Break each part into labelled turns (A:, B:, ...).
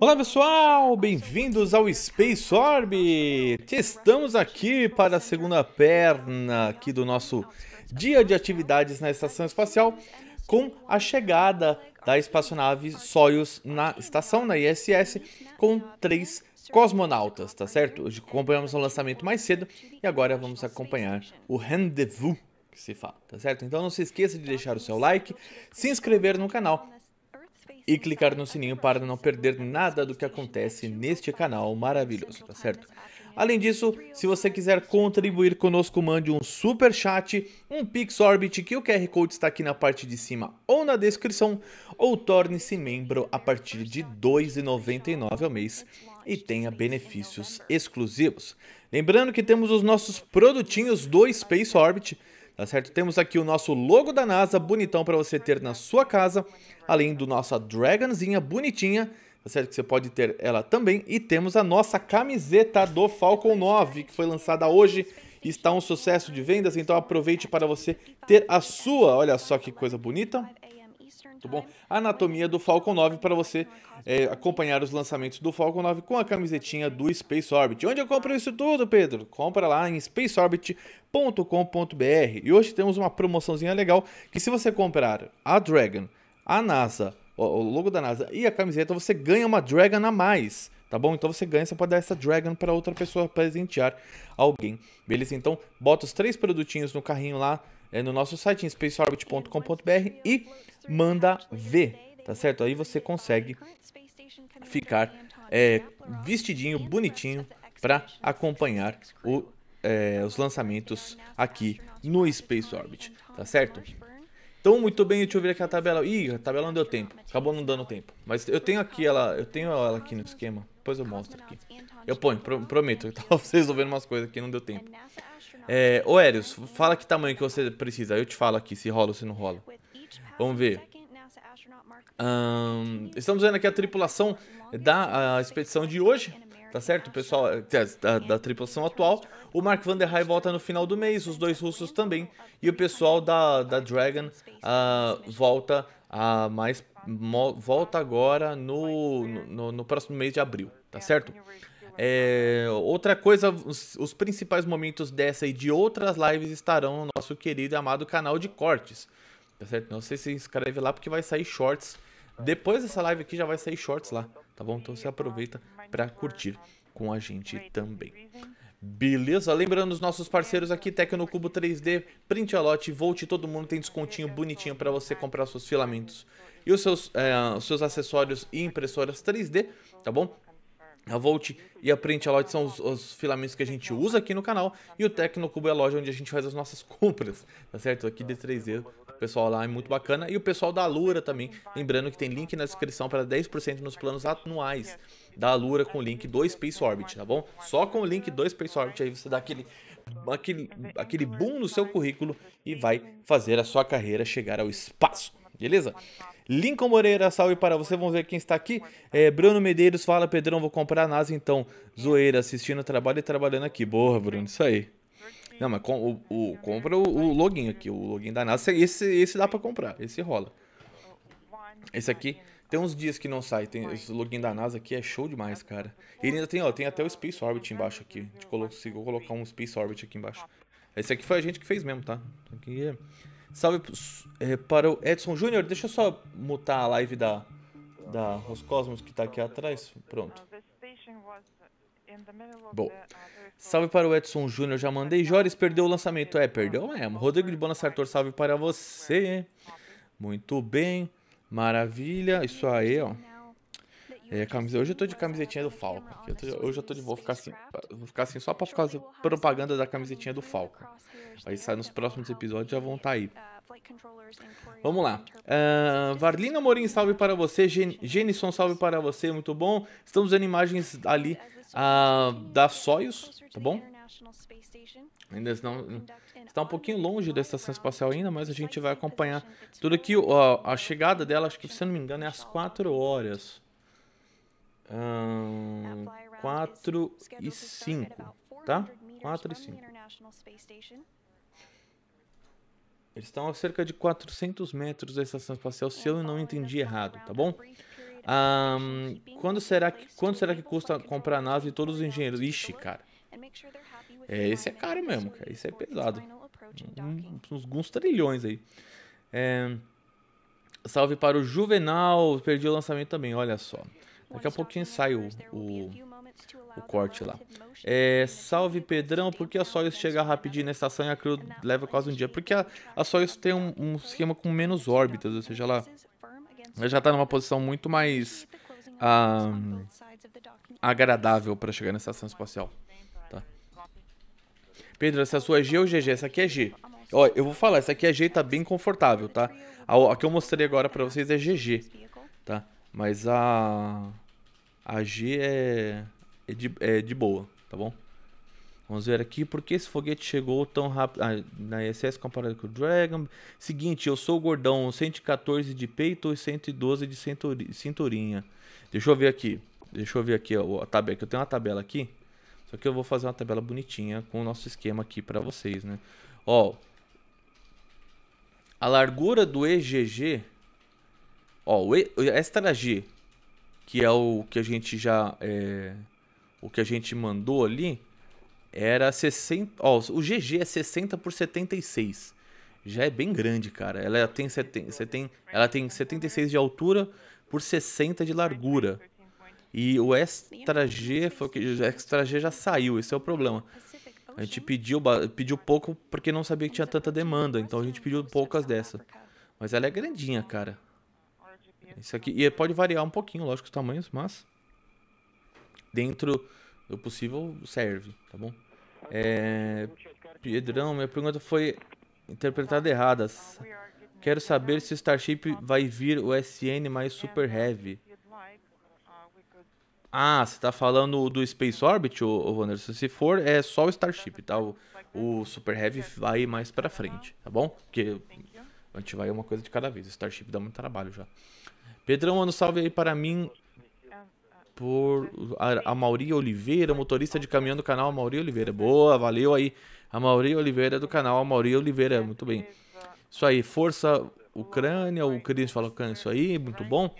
A: Olá pessoal, bem-vindos ao Space Orb. Estamos aqui para a segunda perna aqui do nosso dia de atividades na estação espacial com a chegada da espaçonave Soyuz na estação, na ISS, com três cosmonautas, tá certo? Hoje acompanhamos o lançamento mais cedo e agora vamos acompanhar o rendezvous que se fala, tá certo? Então não se esqueça de deixar o seu like, se inscrever no canal e clicar no sininho para não perder nada do que acontece neste canal maravilhoso, tá certo? Além disso, se você quiser contribuir conosco, mande um super chat, um Pixorbit, que o QR Code está aqui na parte de cima ou na descrição, ou torne-se membro a partir de R$ 2,99 ao mês e tenha benefícios exclusivos. Lembrando que temos os nossos produtinhos do Space Orbit, Tá certo? Temos aqui o nosso logo da NASA, bonitão para você ter na sua casa, além do nossa dragonzinha bonitinha, tá certo? Que você pode ter ela também. E temos a nossa camiseta do Falcon 9, que foi lançada hoje e está um sucesso de vendas, então aproveite para você ter a sua. Olha só que coisa bonita. Tudo tá bom? anatomia do Falcon 9 para você é, acompanhar os lançamentos do Falcon 9 com a camisetinha do Space Orbit. Onde eu compro isso tudo, Pedro? Compra lá em spaceorbit.com.br. E hoje temos uma promoçãozinha legal que se você comprar a Dragon, a NASA, o logo da NASA e a camiseta, você ganha uma Dragon a mais tá bom? Então você ganha, você pode dar essa Dragon para outra pessoa presentear alguém, beleza? Então bota os três produtinhos no carrinho lá é, no nosso site, em spaceorbit.com.br e manda ver, tá certo? Aí você consegue ficar é, vestidinho, bonitinho para acompanhar o, é, os lançamentos aqui no Space Orbit, tá certo? Então, muito bem, deixa eu ver aqui a tabela. Ih, a tabela não deu tempo. Acabou não dando tempo. Mas eu tenho aqui ela, eu tenho ela aqui no esquema depois eu mostro aqui. Eu ponho, prometo. Eu tava resolvendo umas coisas aqui, não deu tempo. É, ô, Erius, fala que tamanho que você precisa. Eu te falo aqui se rola ou se não rola. Vamos ver. Um, estamos vendo aqui a tripulação da a expedição de hoje. Tá certo, pessoal? É, tá, da, da tripulação atual. O Mark Van der Heij volta no final do mês, os dois russos também. E o pessoal da, da Dragon uh, volta a mais volta agora no, no, no próximo mês de abril tá é, certo? É, outra coisa, os, os, principais momentos dessa e de outras lives estarão no nosso querido e amado canal de cortes, tá certo? Não sei se inscreve lá porque vai sair shorts. Depois dessa live aqui já vai sair shorts lá, tá bom? Então você aproveita para então, curtir com a gente também. Beleza? Lembrando os nossos parceiros aqui, Tecnocubo 3D, Print a Lot, Volt, todo mundo tem descontinho bonitinho então, para você comprar seus filamentos e os seus, é, os seus acessórios e impressoras 3D, tá bom? A Volt e a Print Alloy são os, os, filamentos que a gente usa aqui no canal. E o Tecnocubo é a loja onde a gente faz as nossas compras, tá certo? Aqui d 3 d o pessoal lá é muito bacana. E o pessoal da Alura também. Lembrando que tem link na descrição para 10% nos planos anuais da Alura com o link do Space Orbit, tá bom? Só com o link do Space Orbit aí você dá aquele, aquele, aquele boom no seu currículo e vai fazer a sua carreira chegar ao espaço. Beleza? Lincoln Moreira, salve para você. Vamos ver quem está aqui. É, Bruno Medeiros fala, Pedrão, vou comprar a NASA então. Zoeira, assistindo o trabalho e trabalhando aqui. Boa, Bruno, isso aí. Não, mas com, o, o, compra o, o, login aqui. O login da NASA, esse, esse dá para comprar. Esse rola. Esse aqui tem uns dias que não sai. Tem, esse login da NASA aqui é show demais, cara. Ele ainda tem, ó, tem até o Space Orbit embaixo aqui. Deixa eu colocar, vou colocar um Space Orbit aqui embaixo. Esse aqui foi a gente que fez mesmo, tá? Aqui é... Salve é, para o Edson Júnior. Deixa eu só mutar a live da, da Roscosmos que está aqui atrás. Pronto. Bom, salve para o Edson Júnior, já mandei. Jores perdeu o lançamento. É, perdeu mesmo. Rodrigo de Bona Sartor, salve para você. Muito bem, maravilha. Isso aí, ó. É, Hoje eu tô de camisetinha do falco Eu tô, hoje eu tô de vou ficar assim, vou ficar assim só pra fazer propaganda da camisetinha do falco Aí sai nos próximos episódios já vão estar tá aí. Vamos lá. Uh, ah, Varlina Morim, salve para você. Gen Genison, salve para você. Muito bom. Estamos vendo imagens ali uh, da Soyuz, tá bom? Ainda não, está um pouquinho longe da estação espacial ainda, mas a gente vai acompanhar tudo aqui. Uh, a chegada dela, acho que se eu não me engano, é às 4 horas. 4 e 5, tá? 4 e 5. Eles estão a cerca de 400 metros da estação espacial, se eu não entendi errado, tá bom? Um, quando, será que, quando será que custa comprar a nave e todos os engenheiros? Ixi, cara. É, esse é caro mesmo, cara. Esse é pesado. Um, uns, uns trilhões aí. É, salve para o Juvenal. Perdi o lançamento também, olha só. Daqui a pouquinho sai o, o, o corte lá. É, salve Pedrão, por que a Soyuz chega rapidinho na estação e a Crew leva quase um dia? Porque a, a Soyuz tem um, um esquema com menos órbitas, ou seja, ela, ela já está numa posição muito mais ah, agradável para chegar na estação espacial. Tá. Pedro, essa sua é G ou GG? Essa aqui é G. Olha, eu vou falar, essa aqui é G e tá bem confortável, tá? A, a que eu mostrei agora para vocês é GG, tá? Mas a. A G é. É de, é de boa, tá bom? Vamos ver aqui por que esse foguete chegou tão rápido. Ah, na ISS comparado com o Dragon. Seguinte, eu sou gordão, 114 de peito e 112 de cinturinha. Deixa eu ver aqui. Deixa eu ver aqui ó, a tabela, que eu tenho uma tabela aqui. Só que eu vou fazer uma tabela bonitinha com o nosso esquema aqui para vocês, né? Ó, a largura do EGG Ó, o Estaragi, que é o que a gente já... É, o que a gente mandou ali, era 60... Ó, o GG é 60 por 76. Já é bem grande, cara. Ela tem, seten, seten, ela tem 76 de altura por 60 de largura. E o Extra G foi que o Extra G já saiu, esse é o problema. A gente pediu, pediu pouco porque não sabia que tinha tanta demanda, então a gente pediu poucas dessa. Mas ela é grandinha, cara isso aqui. E pode variar um pouquinho, lógico, os tamanhos, mas. Dentro do possível, serve, tá bom? É, Pedrão, minha pergunta foi interpretada errada. Quero saber se o Starship vai vir o SN mais Super Heavy. Ah, você tá falando do Space Orbit, ô, Anderson? Se for, é só o Starship, tá? O, o Super Heavy vai mais pra frente, tá bom? Porque a gente vai uma coisa de cada vez. O Starship dá muito trabalho já. Pedrão, manda salve aí para mim por a, a Mauri Oliveira, motorista de caminhão do canal Mauri Oliveira. Boa, valeu aí. A Mauri Oliveira do canal Mauri Oliveira, muito bem. Isso aí, força Ucrânia, o Cris falou que é isso aí, muito bom.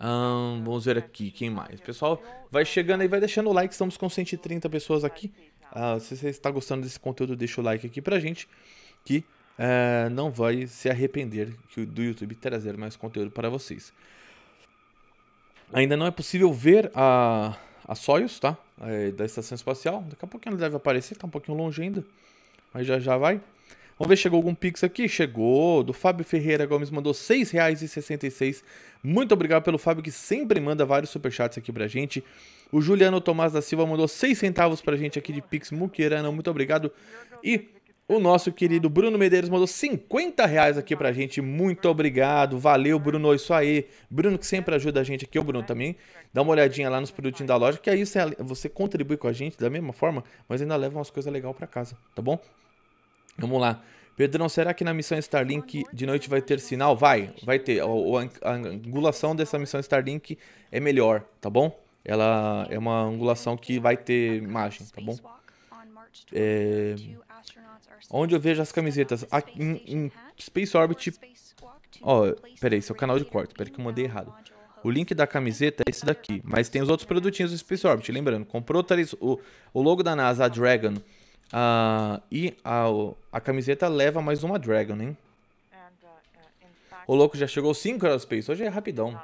A: Um, vamos ver aqui, quem mais? Pessoal, vai chegando aí, vai deixando o like, estamos com 130 pessoas aqui. Uh, se você está gostando desse conteúdo, deixa o like aqui pra gente, que eh, não vai se arrepender do YouTube trazer mais conteúdo para vocês. Ainda não é possível ver a, a Soyuz, tá? É, da estação espacial. Daqui a pouquinho ela deve aparecer, está um pouquinho longe ainda. Mas já já vai. Vamos ver, chegou algum Pix aqui? Chegou, do Fábio Ferreira Gomes, mandou R$ 6,66. Muito obrigado pelo Fábio, que sempre manda vários superchats aqui pra gente. O Juliano Tomás da Silva mandou 6 centavos pra gente aqui de Pix Muqueirana, muito obrigado. E o nosso querido Bruno Medeiros mandou 50 reais aqui pra gente. Muito obrigado. Valeu, Bruno. Isso aí. Bruno que sempre ajuda a gente aqui, o Bruno também. Dá uma olhadinha lá nos produtinhos da loja, que aí você contribui com a gente da mesma forma, mas ainda leva umas coisas legais pra casa, tá bom? Vamos lá. Pedrão, será que na missão Starlink de noite vai ter sinal? Vai, vai ter. A angulação dessa missão Starlink é melhor, tá bom? Ela é uma angulação que vai ter imagem, tá bom? É, onde eu vejo as camisetas? Aqui, em, em Space Orbit. Ó, oh, peraí, seu canal de corte. Peraí que eu mandei errado. O link da camiseta é esse daqui. Mas tem os outros produtinhos do Space Orbit. Lembrando, comprou o, o logo da NASA, a Dragon. Uh, e a, a camiseta leva mais uma Dragon, hein? Uh, uh, o louco já chegou 5 horas Space. Hoje é rapidão.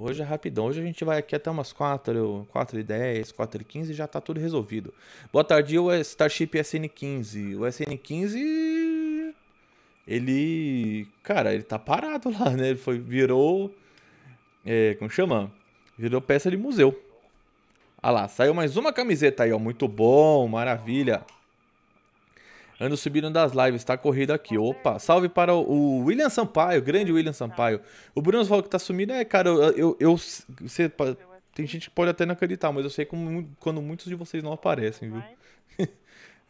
A: Hoje é rapidão. Hoje a gente vai aqui até umas 4, 4 e 10, 4 e 15 e já tá tudo resolvido. Boa tarde, o Starship SN15. O SN15. Ele. Cara, ele tá parado lá, né? Ele foi, virou. É, como chama? Virou peça de museu. Ah lá, saiu mais uma camiseta aí, ó. Muito bom, maravilha. Ando subindo das lives, tá corrido aqui. Opa, salve para o William Sampaio, grande William Sampaio. O Bruno falou que tá sumindo. É, cara, eu. eu, você, tem gente que pode até não acreditar, mas eu sei como, quando muitos de vocês não aparecem, viu?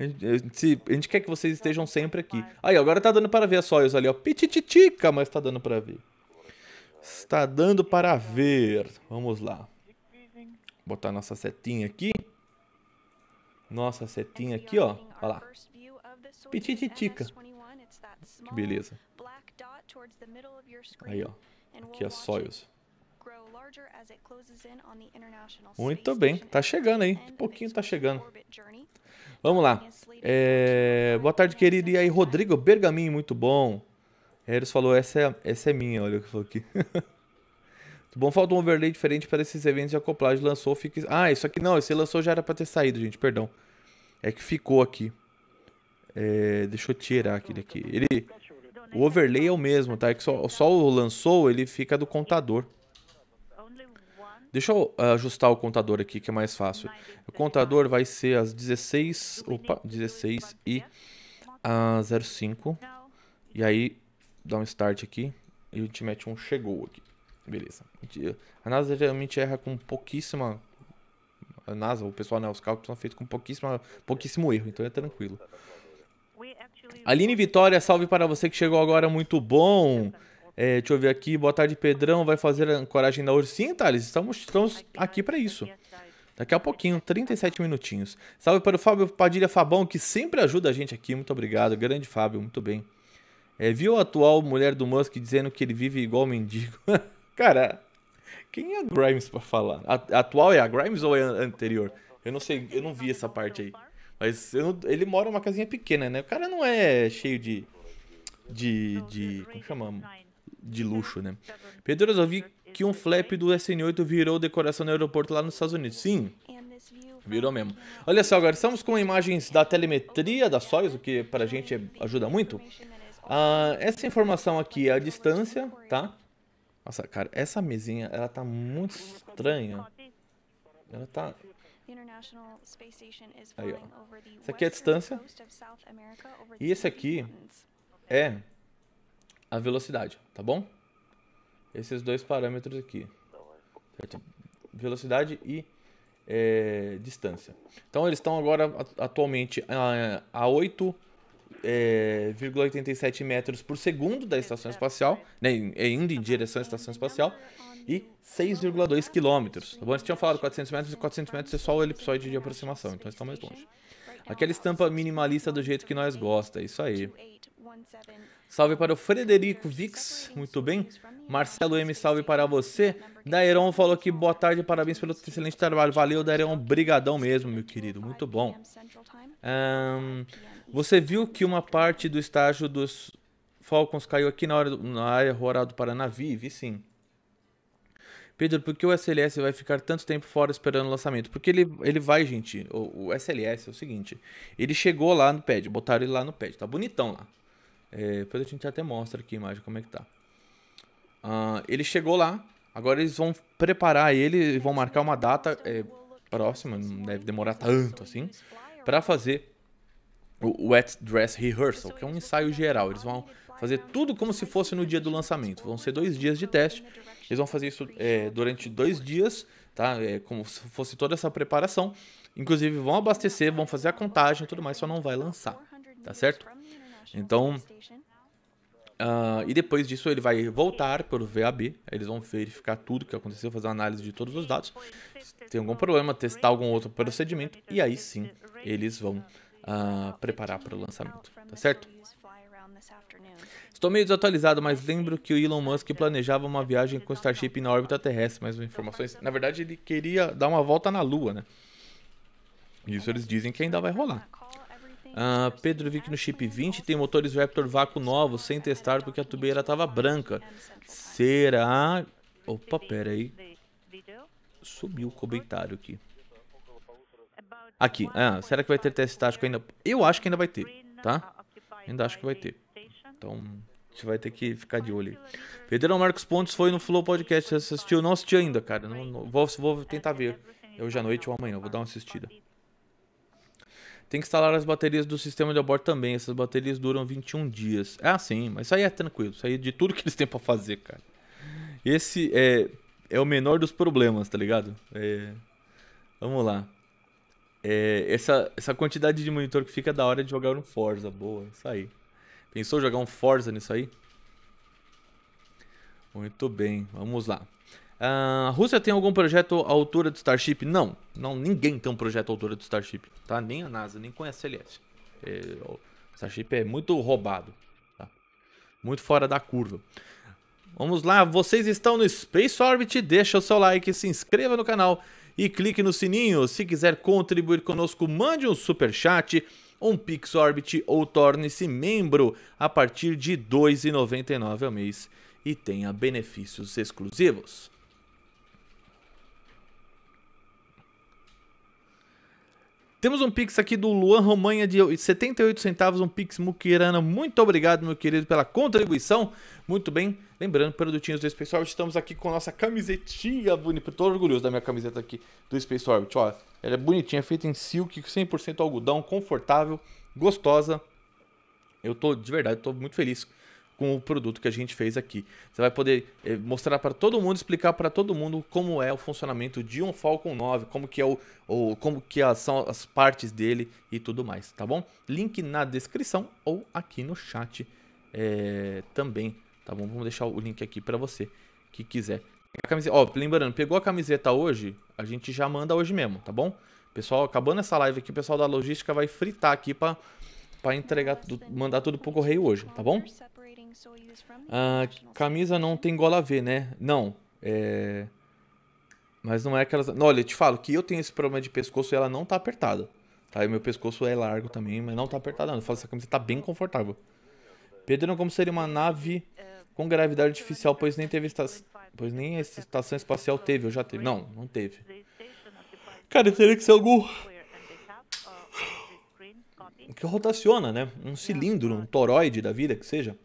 A: A gente, a gente quer que vocês estejam sempre aqui. Aí, agora tá dando para ver as sóias ali, ó. Pitititica, mas tá dando para ver. Está dando para ver. Vamos lá. Vou botar nossa setinha aqui. Nossa setinha aqui, ó. Olha lá. Pitititica. Que beleza. Aí, ó. Aqui a Soyuz. Muito bem, tá chegando aí. Um pouquinho tá chegando. Vamos lá. É... Boa tarde, querido. E aí, Rodrigo Bergamin, muito bom. Eles falou, essa é, essa é minha, olha o que falou aqui. Muito bom, falta um overlay diferente para esses eventos de acoplagem. Lançou, fica... Ah, isso aqui não, esse lançou já era para ter saído, gente, perdão. É que ficou aqui. É, deixa eu tirar aquele aqui Ele, o overlay é o mesmo, tá? É que só, só o lançou, ele fica do contador. Deixa eu ajustar o contador aqui, que é mais fácil. O contador vai ser às 16, opa, 16 e a 05. E aí, dá um start aqui e a gente mete um chegou aqui. Beleza. A NASA geralmente erra com pouquíssima... A NASA, o pessoal, né, os cálculos são feitos com pouquíssima, pouquíssimo erro, então é tranquilo. Aline Vitória, salve para você que chegou agora, muito bom. É, deixa eu ver aqui. Boa tarde, Pedrão. Vai fazer a ancoragem da Ursinha, Thales? Estamos, estamos aqui para isso. Daqui a pouquinho, 37 minutinhos. Salve para o Fábio Padilha Fabão, que sempre ajuda a gente aqui. Muito obrigado. Grande Fábio, muito bem. É, viu a atual mulher do Musk dizendo que ele vive igual mendigo? Cara, quem é a Grimes para falar? A, a atual é a Grimes ou é a anterior? Eu não sei, eu não vi essa parte aí. Mas não, ele mora numa casinha pequena, né? O cara não é cheio de. de. de como chamamos? De luxo, né? Pedro, eu vi que um flap do SN8 virou decoração no aeroporto lá nos Estados Unidos. Sim, virou mesmo. Olha só, agora estamos com imagens da telemetria da Soyuz, o que pra gente é, ajuda muito. Ah, essa informação aqui é a distância, tá? Nossa, cara, essa mesinha, ela tá muito estranha. Ela tá Aí, ó. Isso aqui é a distância. E esse aqui é a velocidade, tá bom? Esses dois parâmetros aqui. Certo? Velocidade e é, distância. Então eles estão agora atualmente ah, a, a 8 é, metros por segundo da estação espacial, né, indo em direção à estação espacial, e 6,2 quilômetros. Tá bom? Eles tinham falado 400 metros, e 400 metros é só o elipsoide de aproximação, então estão mais longe. Aquela estampa minimalista do jeito que nós gosta, é isso aí. Salve para o Frederico Vix, muito bem. Marcelo M, salve para você. Dairon falou que boa tarde, parabéns pelo excelente trabalho. Valeu, Daeron, brigadão mesmo, meu querido, muito bom. Um, você viu que uma parte do estágio dos Falcons caiu aqui na, hora do, na área rural do Paraná? Vi, vi sim. Pedro, por que o SLS vai ficar tanto tempo fora esperando o lançamento? Porque ele, ele vai, gente. O, o SLS é o seguinte: ele chegou lá no pad, botaram ele lá no pad, tá bonitão lá. É, depois a gente até mostra aqui a imagem como é que tá. Uh, ele chegou lá, agora eles vão preparar ele e vão marcar uma data é, próxima, não deve demorar tanto assim, para fazer o Wet Dress Rehearsal, que é um ensaio geral. Eles vão fazer tudo como se fosse no dia do lançamento. Vão ser dois dias de teste. Eles vão fazer isso é, durante dois dias, tá? É, como se fosse toda essa preparação. Inclusive vão abastecer, vão fazer a contagem e tudo mais, só não vai lançar, tá certo? Então, uh, e depois disso ele vai voltar pelo VAB, eles vão verificar tudo que aconteceu, fazer uma análise de todos os dados, tem algum problema, testar algum outro procedimento, e aí sim eles vão uh, preparar para o lançamento, tá certo? Estou meio desatualizado, mas lembro que o Elon Musk planejava uma viagem com o Starship na órbita terrestre, mais informações. Na verdade, ele queria dar uma volta na Lua, né? Isso eles dizem que ainda vai rolar. Uh, Pedro Vic no chip 20 tem motores Raptor vácuo novos, sem testar porque a tubeira tava branca. Será... Opa, pera aí. Sumiu o comentário aqui. Aqui. Ah, será que vai ter teste tático ainda? Eu acho que ainda vai ter, tá? Ainda acho que vai ter. Então, a gente vai ter que ficar de olho Pedro Marcos Pontes foi no Flow Podcast. Você assistiu? Não assisti ainda, cara. Não, não, vou, vou tentar ver. É hoje à noite ou amanhã. Vou dar uma assistida. Tem que instalar as baterias do sistema de aborto também. Essas baterias duram 21 dias. Ah, sim, mas isso aí é tranquilo. Isso aí é de tudo que eles têm pra fazer, cara. Esse é, é o menor dos problemas, tá ligado? É, vamos lá. É, essa, essa quantidade de monitor que fica da hora é de jogar um Forza. Boa, isso aí. Pensou jogar um Forza nisso aí? Muito bem, vamos lá. Uh, ah, a Rússia tem algum projeto à altura do Starship? Não, não ninguém tem um projeto à altura do Starship, tá? Nem a NASA, nem conhece a CLS. É, o Starship é muito roubado, tá? Muito fora da curva. Vamos lá, vocês estão no Space Orbit, deixa o seu like, se inscreva no canal e clique no sininho. Se quiser contribuir conosco, mande um super chat, um Pix Orbit ou torne-se membro a partir de R$ 2,99 ao mês e tenha benefícios exclusivos. Temos um pix aqui do Luan Romanha de 78 centavos, um pix muquirana. Muito obrigado, meu querido, pela contribuição. Muito bem. Lembrando, produtinhos do Space Orbit, estamos aqui com a nossa camisetinha bonita. Estou orgulhoso da minha camiseta aqui do Space Orbit. Ó, ela é bonitinha, é feita em silk, 100% algodão, confortável, gostosa. Eu tô, de verdade, tô muito feliz com o produto que a gente fez aqui. Você vai poder eh, mostrar para todo mundo, explicar para todo mundo como é o funcionamento de um Falcon 9, como que é o, o como que são as partes dele e tudo mais, tá bom? Link na descrição ou aqui no chat é, também, tá bom? Vamos deixar o link aqui para você que quiser. Ó, lembrando, pegou a camiseta hoje, a gente já manda hoje mesmo, tá bom? Pessoal, acabando essa live aqui, o pessoal da logística vai fritar aqui para para entregar, mandar tudo pro correio hoje, tá bom? A ah, camisa não tem gola V, né? Não. É... Mas não é aquelas. Não, olha, eu te falo que eu tenho esse problema de pescoço e ela não tá apertada. Tá? E meu pescoço é largo também, mas não tá apertada. Não. Eu falo, essa camisa tá bem confortável. Pedro como seria uma nave com gravidade artificial, pois nem teve estação. pois nem a estação espacial teve, ou já teve. Não, não teve. Cara, teria que ser algum que rotaciona, né? Um cilindro, um toroide da vida que seja.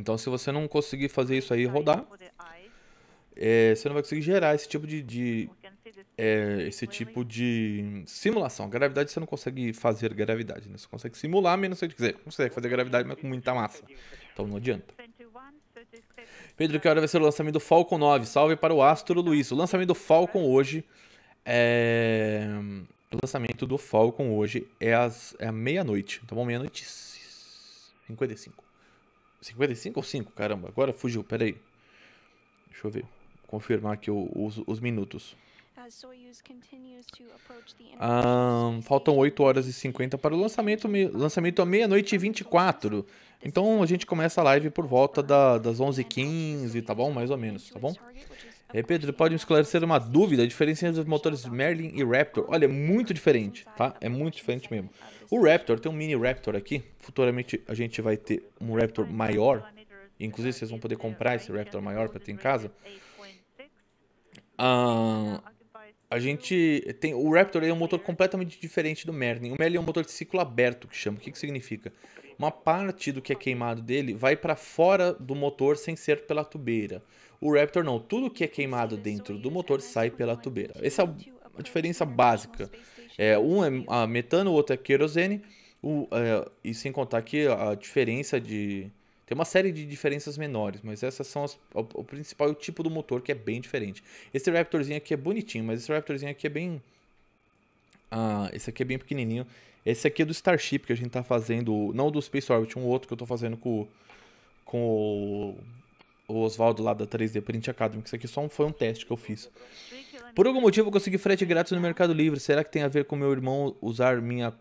A: Então, se você não conseguir fazer isso aí rodar, é, você não vai conseguir gerar esse tipo de, de é, esse tipo de simulação. Gravidade você não consegue fazer gravidade, né? Você consegue simular, menos o que dizer. Não consegue fazer gravidade, mas com muita massa. Então não adianta. Pedro, que hora vai ser o lançamento do Falcon 9? Salve para o Astro Luiz. O lançamento do Falcon hoje é... O lançamento do Falcon hoje é às é meia-noite. Então, meia-noite 55. 55 ou 5? Caramba, agora fugiu, peraí. Deixa eu ver. Confirmar aqui os, os minutos. Ah, ah, faltam 8 horas e 50 para o lançamento, lançamento à meia-noite e 24. Então a gente começa a live por volta da, das 11h15, tá bom? Mais ou menos, tá bom? É, Pedro, pode me esclarecer uma dúvida? A diferença entre os motores Merlin e Raptor? Olha, é muito diferente, tá? É muito diferente mesmo. O Raptor, tem um mini Raptor aqui. Futuramente a gente vai ter um Raptor maior. Inclusive vocês vão poder comprar esse Raptor maior para ter em casa. Ah, a gente tem o Raptor é um motor completamente diferente do Merlin. O Merlin é um motor de ciclo aberto que chama. O que, que significa? Uma parte do que é queimado dele vai para fora do motor sem ser pela tubeira. O Raptor não, tudo que é queimado dentro do motor sai pela tubeira. Essa é a diferença básica é, um é a metano, o outro é querosene. O, é, e sem contar que a diferença de. Tem uma série de diferenças menores, mas essas são as, o, o principal é o tipo do motor que é bem diferente. Esse Raptorzinho aqui é bonitinho, mas esse Raptorzinho aqui é bem. Ah, esse aqui é bem pequenininho. Esse aqui é do Starship que a gente tá fazendo, não do Space Orbit, um outro que eu tô fazendo com, com o o Oswaldo lá da 3D Print Academy, que isso aqui é só foi um teste que eu fiz. Por algum motivo eu consegui frete grátis no Mercado Livre. Será que tem a ver com meu irmão usar minha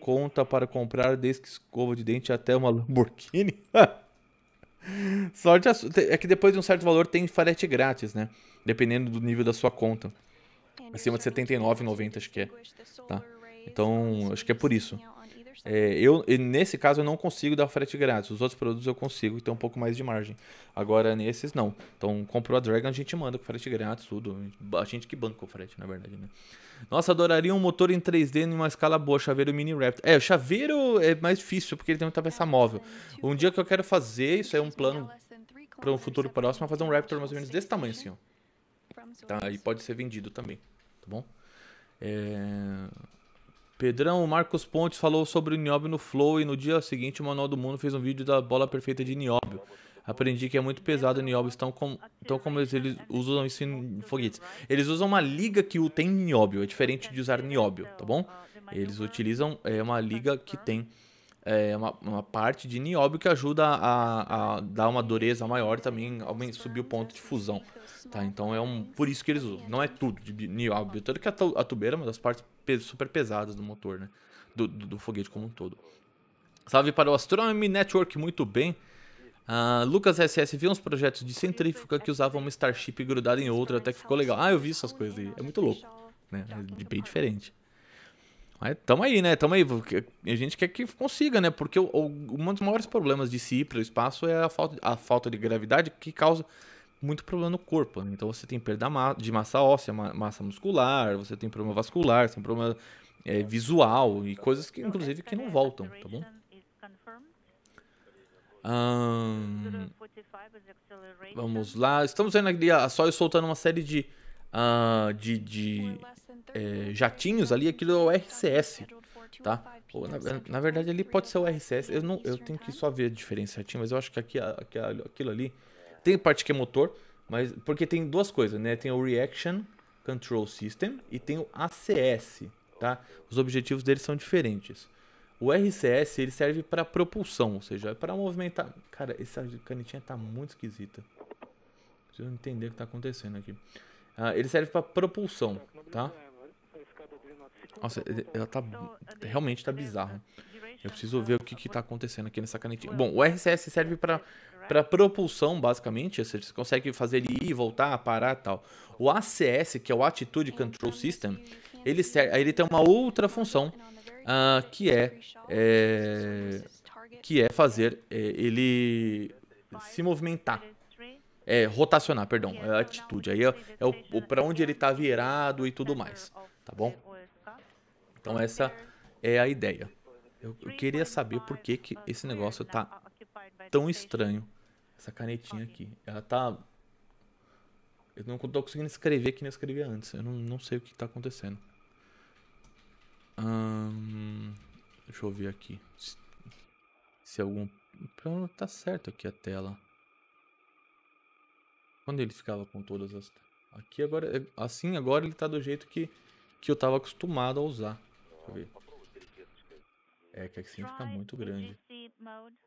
A: conta para comprar desde escova de dente até uma Lamborghini? Sorte é que depois de um certo valor tem frete grátis, né? Dependendo do nível da sua conta. Acima de 79,90 acho que é, tá? Então, acho que é por isso. É, eu, nesse caso, eu não consigo dar frete grátis. Os outros produtos eu consigo e um pouco mais de margem. Agora, nesses, não. Então, comprou a Dragon, a gente manda com frete grátis, tudo. A gente que banca o frete, na verdade, né? Nossa, adoraria um motor em 3D em uma escala boa, chaveiro mini Raptor. É, o chaveiro é mais difícil porque ele tem muita peça é, móvel. É um dia que eu quero fazer, isso é um plano para um futuro próximo, fazer um Raptor mais ou menos desse tamanho, assim, ó. Tá, e pode ser vendido também, tá bom? É... Pedrão, o Marcos Pontes falou sobre o Nióbio no Flow e no dia seguinte o Manual do Mundo fez um vídeo da bola perfeita de Nióbio. Aprendi que é muito pesado o Nióbio, tão, com, tão como eles, usam isso em foguetes. Eles usam uma liga que tem Nióbio, é diferente de usar Nióbio, tá bom? Eles utilizam é, uma liga que tem é, uma, uma parte de nióbio que ajuda a, a, dar uma dureza maior também, subir o ponto de fusão, tá? Então é um, por isso que eles usam, não é tudo de nióbio, tanto que a, a tubeira é uma das partes super pesadas do motor, né? Do, do, do foguete como um todo. Salve para o Astronomy Network, muito bem. Uh, Lucas SS viu uns projetos de centrífuga que usavam uma Starship grudada em outra, até que ficou legal. Ah, eu vi essas coisas aí. É muito louco. Né? É bem diferente. Mas tamo aí, né? Tamo aí. A gente quer que consiga, né? Porque o, o, um dos maiores problemas de si para o espaço é a falta, a falta de gravidade que causa muito problema no corpo. Né? Então você tem perda de massa óssea, massa muscular, você tem problema vascular, você tem problema é, visual e coisas que, inclusive, que não voltam, tá bom? Um, vamos lá. Estamos vendo ali a Sawyer soltando uma série de, uh, de, de é, jatinhos ali. Aquilo é o RCS, tá? na, na, verdade, ali pode ser o RCS. Eu, não, eu tenho que só ver a diferença certinho, mas eu acho que, aqui, aqui, aquilo ali tem parte que é motor, mas porque tem duas coisas, né? Tem o Reaction Control System e tem o ACS, tá? Os objetivos deles são diferentes. O RCS ele serve para propulsão, ou seja, é para movimentar. Cara, essa canetinha tá muito esquisita. Preciso entender o que está acontecendo aqui. Ah, ele serve para propulsão, tá? Nossa, ela tá realmente tá bizarro. Eu preciso ver o que que tá acontecendo aqui nessa canetinha. Bom, o RCS serve para para propulsão, basicamente, você consegue fazer ele ir, voltar, parar tal. O ACS, que é o Attitude Control System, ele, ele tem uma outra função uh, que é, é, que é fazer é, ele se movimentar. É, rotacionar, perdão, é a atitude. Aí é, é o, o para onde ele está virado e tudo mais, tá bom? Então essa é a ideia. Eu, eu queria saber por que, que esse negócio está tão estranho essa canetinha okay. aqui. Ela tá. Eu não tô conseguindo escrever que nem eu escrevia antes. Eu não, não sei o que tá acontecendo. Hum, deixa eu ver aqui. Se, se algum. Não tá certo aqui a tela. Quando ele ficava com todas as. Aqui agora. É, assim agora ele tá do jeito que, que eu tava acostumado a usar. Deixa eu ver. É que assim fica muito grande.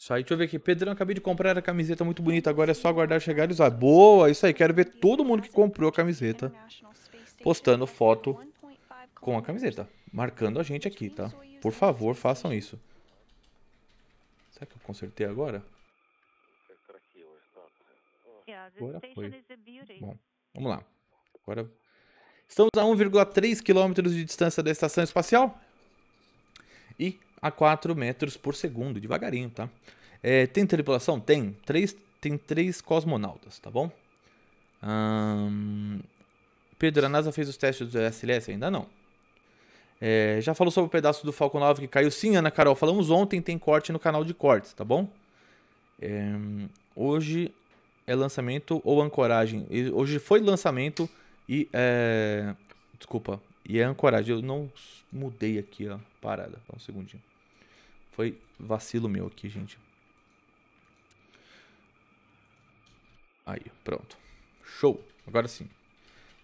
A: Isso aí, deixa eu ver aqui. Pedrão, acabei de comprar a camiseta muito bonita. Agora é só aguardar chegar e usar. Boa, isso aí. Quero ver todo mundo que comprou a camiseta postando foto com a camiseta. Marcando a gente aqui, tá? Por favor, façam isso. Será que eu consertei agora? Agora foi. Bom, vamos lá. Agora... Estamos a 1,3 km de distância da estação espacial. E a 4 metros por segundo, devagarinho, tá? É, tem tripulação? Tem. Três, tem três cosmonautas, tá bom? Hum, Pedro, a NASA fez os testes do SLS? Ainda não. É, já falou sobre o pedaço do Falcon 9 que caiu? Sim, Ana Carol, falamos ontem, tem corte no canal de cortes, tá bom? É, hoje é lançamento ou ancoragem? Hoje foi lançamento e... É, desculpa, e é ancoragem. Eu não mudei aqui a parada, um segundinho. Foi vacilo meu aqui, gente. Aí, pronto. Show. Agora sim.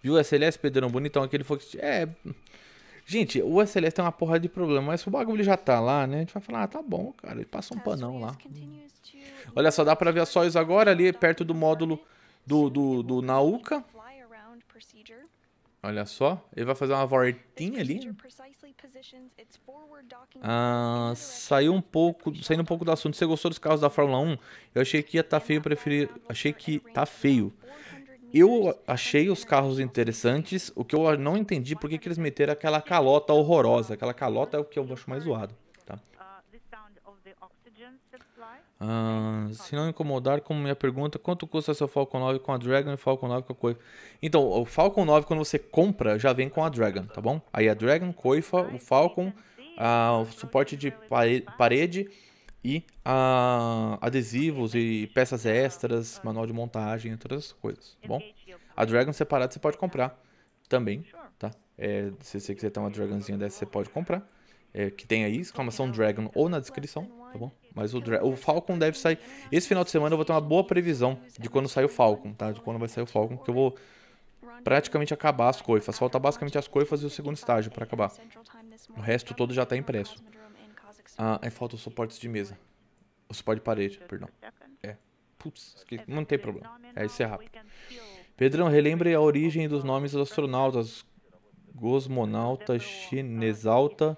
A: Viu o SLS, Pedrão? Bonitão aquele Fox. É. Gente, o SLS tem uma porra de problema, mas o bagulho já tá lá, né? A gente vai falar, ah, tá bom, cara. Ele passa um panão lá. Olha só, dá pra ver a Soyuz agora ali perto do módulo do, do, do Nauka. Olha só, ele vai fazer uma voltinha ali. Ah, saiu um pouco, saindo um pouco do assunto. Você gostou dos carros da Fórmula 1? Eu achei que ia tá feio, preferi, achei que tá feio. Eu achei os carros interessantes, o que eu não entendi porque que eles meteram aquela calota horrorosa. Aquela calota é o que eu acho mais zoado. se não incomodar, como minha pergunta, quanto custa seu Falcon 9 com a Dragon e Falcon 9 com a Coifa? Então, o Falcon 9, quando você compra, já vem com a Dragon, tá bom? Aí a Dragon, Coifa, o Falcon, o suporte de parede e adesivos e peças extras, manual de montagem, todas as coisas, tá bom? A Dragon separada você pode comprar também, tá? É, se você quiser ter uma Dragonzinha dessa, você pode comprar é, que tem aí, exclamação Dragon, ou na descrição, é tá bom? Mas o, o, Falcon deve é sair. Esse final de semana eu vou ter uma boa previsão de quando sair o Falcon, tá? De quando vai sair o Falcon, porque eu vou praticamente acabar as coifas. Falta basicamente as coifas e o segundo estágio pra acabar. O resto todo já tá impresso. Ah, é falta os suportes de mesa. O suporte de parede, perdão. É. Putz, não tem problema. É, isso é rápido. Pedrão, relembre a origem dos nomes dos astronautas. Gosmonauta, Chinesalta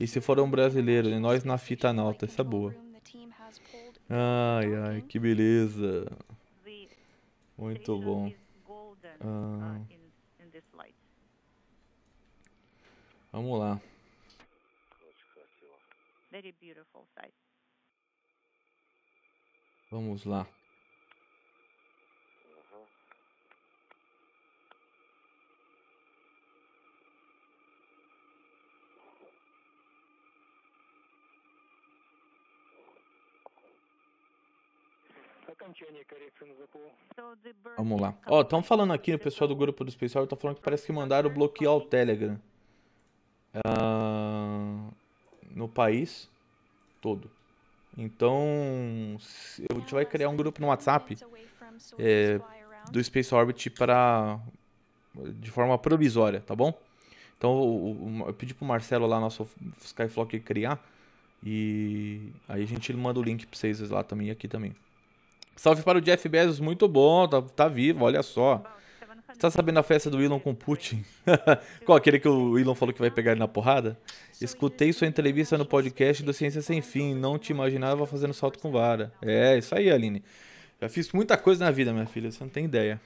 A: e se for um brasileiro, e né? nós na fita alta, essa é boa. Ai, ai, que beleza. Muito bom. Ah. Vamos lá. Vamos lá. Vamos lá. Ó, oh, estão falando aqui, o pessoal do grupo do especial tá falando que parece que mandaram bloquear o Telegram. Uh, no país todo. Então, a gente vai criar um grupo no WhatsApp é, do Space Orbit para de forma provisória, tá bom? Então, eu pedi pro Marcelo lá, nosso Skyflock, criar. E aí a gente manda o link para vocês lá também e aqui também. Salve para o Jeff Bezos, muito bom, tá, tá vivo, olha só. Você tá sabendo a festa do Elon com o Putin? Qual, aquele que o Elon falou que vai pegar ele na porrada? Escutei sua entrevista no podcast do Ciência Sem Fim, não te imaginava fazendo salto com vara. É, isso aí, Aline. Já fiz muita coisa na vida, minha filha, você não tem ideia.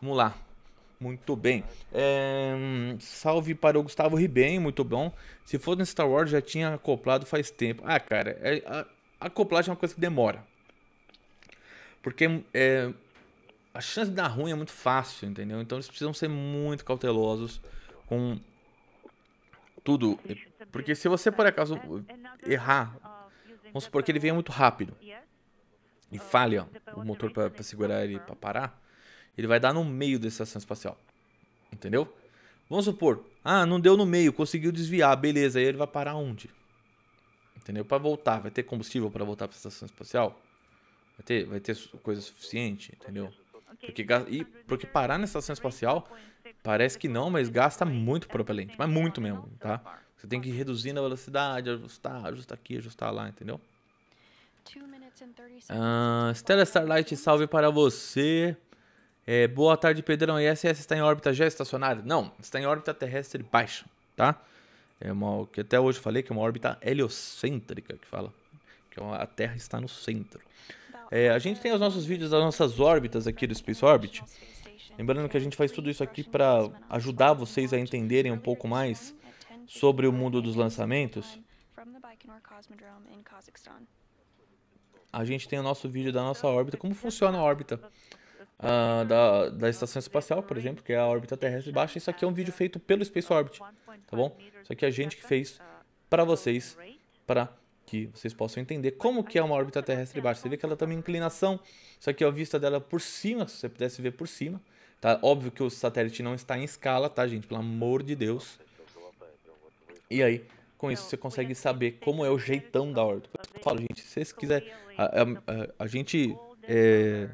A: Vamos lá. Muito bem. É, salve para o Gustavo Ribem, muito bom. Se for no Star Wars, já tinha acoplado faz tempo. Ah, cara, é, a, acoplagem é uma coisa que demora. Porque é, a chance de dar ruim é muito fácil, entendeu? Então eles precisam ser muito cautelosos com tudo. Porque se você, por acaso, errar, vamos supor que ele venha muito rápido e falha o motor para segurar ele, para parar, ele vai dar no meio da estação espacial, entendeu? Vamos supor, ah, não deu no meio, conseguiu desviar, beleza, aí ele vai parar onde? Entendeu? Para voltar, vai ter combustível para voltar para a estação espacial? Vai ter, vai ter coisa suficiente, entendeu? Então porque, tá e porque parar na estação espacial parece que não, mas gasta muito propelente, mas muito mesmo, tá? Você tem que reduzir a velocidade, ajustar, ajustar aqui, ajustar lá, entendeu? Ah, Stella Starlight, salve para você. É, boa tarde, Pedrão. ISS está em órbita já estacionária? Não, está em órbita terrestre baixa, tá? É uma, que até hoje eu falei que é uma órbita heliocêntrica que fala. Que é a Terra está no centro. É, a gente tem os nossos vídeos das nossas órbitas aqui do Space Orbit. Lembrando que a gente faz tudo isso aqui para ajudar vocês a entenderem um pouco mais sobre o mundo dos lançamentos. A gente tem o nosso vídeo da nossa órbita, como funciona a órbita uh, da, da estação espacial, por exemplo, que é a órbita terrestre baixa. Isso aqui é um vídeo feito pelo Space Orbit, tá bom? Isso aqui é a gente que fez para vocês, para que vocês possam entender como que é uma órbita terrestre baixa. Você vê que ela tem uma inclinação, isso aqui é a vista dela por cima, se você pudesse ver por cima. Tá? Óbvio que o satélite não está em escala, tá, gente? Pelo amor de Deus. E aí, com isso, você consegue saber como é o jeitão da órbita. Eu falo, gente, se vocês quiserem... A, a, a, a gente... É,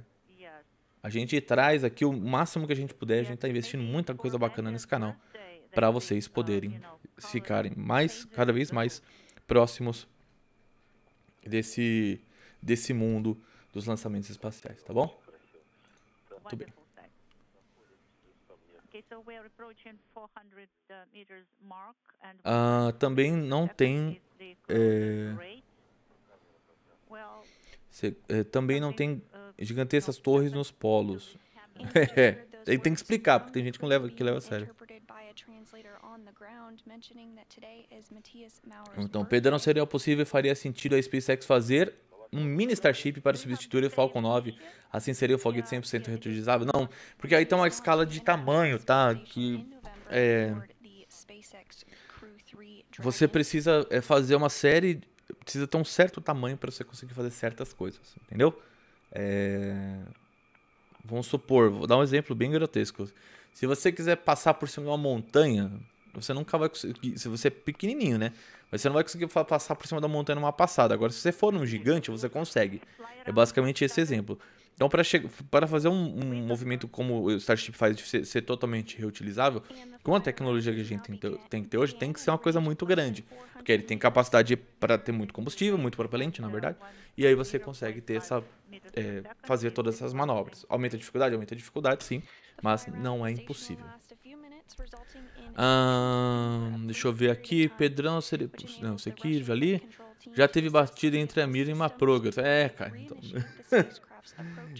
A: a gente traz aqui o máximo que a gente puder. A gente está investindo muita coisa bacana nesse canal para vocês poderem ficarem mais, cada vez mais próximos desse, desse mundo dos lançamentos espaciais, tá bom? Muito bem. Uh, ah, também não tem é, se, é, também não tem uh, gigantescas torres nos polos. É, tem que explicar, porque tem gente que leva, que leva a sério. Então, Pedro seria possível e faria sentido a SpaceX fazer um mini Starship para substituir o Falcon 9. Assim seria o foguete 100% reutilizável? Não, porque aí tem uma escala de tamanho, tá? Que é, você precisa é, fazer uma série, precisa ter um certo tamanho para você conseguir fazer certas coisas, entendeu? É, vamos supor, vou dar um exemplo bem grotesco. Se você quiser passar por cima de uma montanha, você nunca vai conseguir. Se você é pequenininho, né? Mas você não vai conseguir passar por cima da montanha numa passada. Agora, se você for num gigante, você consegue. É basicamente esse exemplo. Então, para fazer um, um, movimento como o Starship faz de ser, ser, totalmente reutilizável, com a tecnologia que a gente tem, tem, que ter hoje, tem que ser uma coisa muito grande. Porque ele tem capacidade para ter muito combustível, muito propelente, na verdade. E aí você consegue ter essa, é, fazer todas essas manobras. Aumenta a dificuldade? Aumenta a dificuldade, sim mas não é impossível. deixa eu ver aqui. Pedrão, Seri, não, isso aqui, já ali. Já teve batida entre a Miriam e uma Progress. É, cara. Então...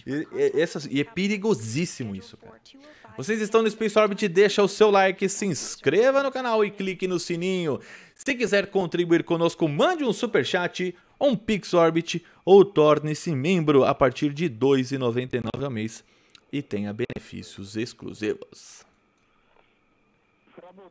A: e, e, essas, e é perigosíssimo isso, cara. Oh Vocês estão no Space Orbit, deixa o seu like, se inscreva no canal e clique no sininho. Se quiser contribuir conosco, mande um super chat, um Pix Orbit ou torne-se membro a partir de R$ 2,99 ao mês e tenha benefícios exclusivos. Uh,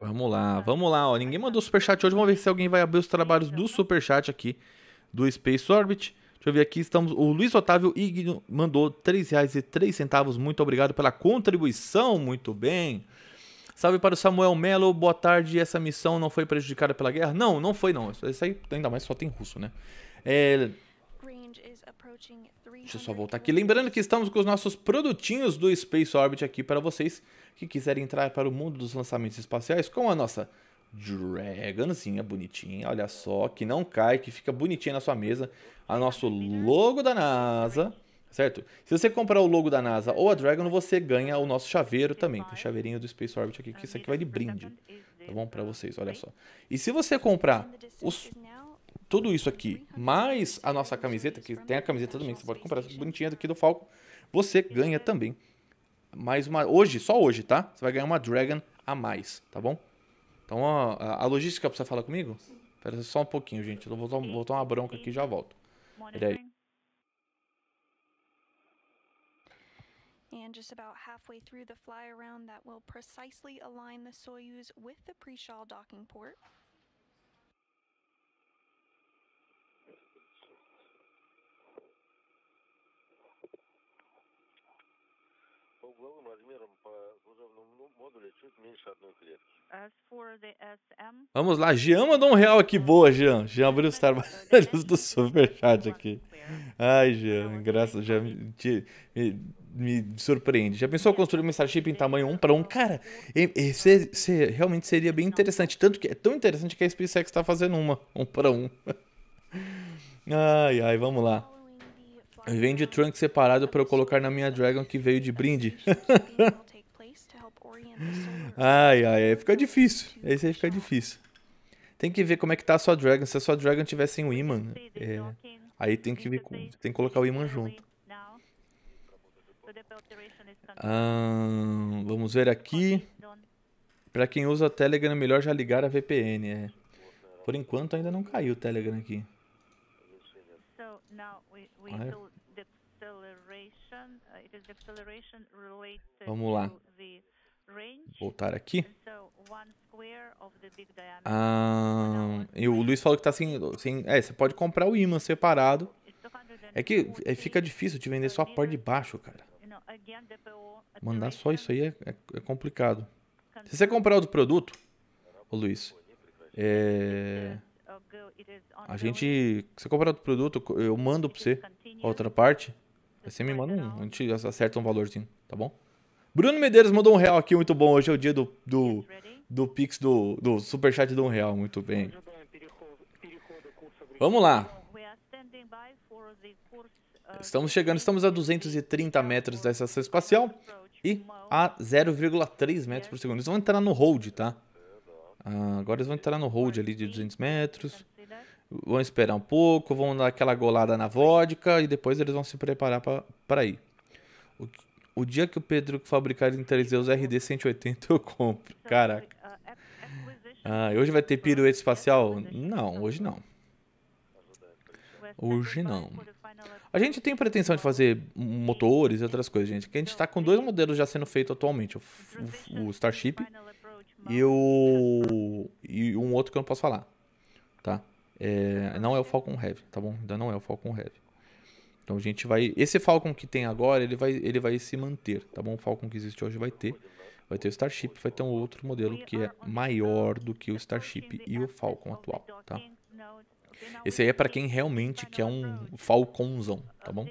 A: uh, vamos lá, vamos lá. Ó. Ninguém mandou superchat hoje. Vamos ver se alguém vai abrir os trabalhos do superchat aqui do Space Orbit. Deixa eu ver aqui. Estamos, o Luiz Otávio Igno mandou R$ centavos. Muito obrigado pela contribuição. Muito bem. Salve para o Samuel Melo. Boa tarde. Essa missão não foi prejudicada pela guerra? Não, não foi não. Isso aí ainda mais só tem russo, né? É... Deixa eu só voltar aqui. Lembrando que estamos com os nossos produtinhos do Space Orbit aqui para vocês que quiserem entrar para o mundo dos lançamentos espaciais com a nossa Dragonzinha bonitinha, olha só, que não cai, que fica bonitinha na sua mesa. A nosso logo da NASA, certo? Se você comprar o logo da NASA ou a Dragon, você ganha o nosso chaveiro também. Tem chaveirinho do Space Orbit aqui, que isso aqui vai de brinde, tá bom? Para vocês, olha só. E se você comprar os tudo isso aqui, mais a nossa camiseta, que tem a camiseta também, que você pode comprar, bonitinha aqui do Falco, você ganha também mais uma. Hoje, só hoje, tá? Você vai ganhar uma Dragon a mais, tá bom? Então, a, logística precisa falar comigo? Espera só um pouquinho, gente. Eu vou, botar tomar uma bronca aqui e já volto. Peraí.
B: And just about halfway through the fly around, that will precisely align the Soyuz with the pre-shawl docking port.
C: угловым размером по служебному модулю чуть меньше одной клетки.
A: Vamos lá, Jean mandou um real aqui. Boa, Jean. Jean abriu os trabalhos do Superchat aqui. Ai, Jean, graças, já me, me, me surpreende. Já pensou construir uma Starship em tamanho 1 para 1? Cara, esse, esse realmente seria bem interessante. Tanto que é tão interessante que a SpaceX está fazendo uma, 1 para 1. Ai, ai, vamos lá de Trunks separado para eu colocar na minha Dragon que veio de brinde. ai, ai, fica difícil. Esse aí fica difícil. Tem que ver como é que tá a sua Dragon. Se a sua Dragon tiver sem o imã, é, aí tem que, ver, tem que colocar o imã junto. vamos ver aqui. Para quem usa o Telegram, é melhor já ligar a VPN. É. Por enquanto ainda não caiu o Telegram aqui.
C: Olha. Vamos lá.
A: Voltar aqui. Ah, e o Luiz falou que tá sem, sem. É, você pode comprar o imã separado. É que é, fica difícil de vender só a parte de baixo, cara. Mandar só isso aí é, é, é complicado. Se você comprar outro produto, ô Luiz, é. A gente. Se você comprar outro produto, eu mando pra você outra parte você me manda um, a gente acerta um valorzinho, tá bom? Bruno Medeiros mandou um real aqui, muito bom. Hoje é o dia do, do, do Pix, do, do Superchat de um real, muito bem. Vamos lá. Uh, estamos chegando, estamos a 230 metros da estação espacial e a 0,3 metros por segundo. Eles vão entrar no hold, tá? Ah, agora eles vão entrar no hold ali de 200 metros vão esperar um pouco, vão dar aquela golada na vodka e depois eles vão se preparar para ir. O, o, dia que o Pedro fabricar em os RD 180 eu compro. Caraca. É, é, é ah, hoje vai ter pirueta espacial? Não, hoje não. Hoje não. A gente tem pretensão de fazer motores e outras coisas, gente. Que a gente está com dois modelos já sendo feito atualmente. O, o, o Starship e o e um outro que eu não posso falar, tá? É, não é o Falcon Heavy, tá bom? Ainda não é o Falcon Heavy. Então a gente vai. Esse Falcon que tem agora, ele vai, ele vai se manter, tá bom? O Falcon que existe hoje vai ter. Vai ter o Starship, vai ter um outro modelo que é maior do que o Starship e o Falcon atual, tá? Esse aí é para quem realmente quer um Falconzão, tá bom?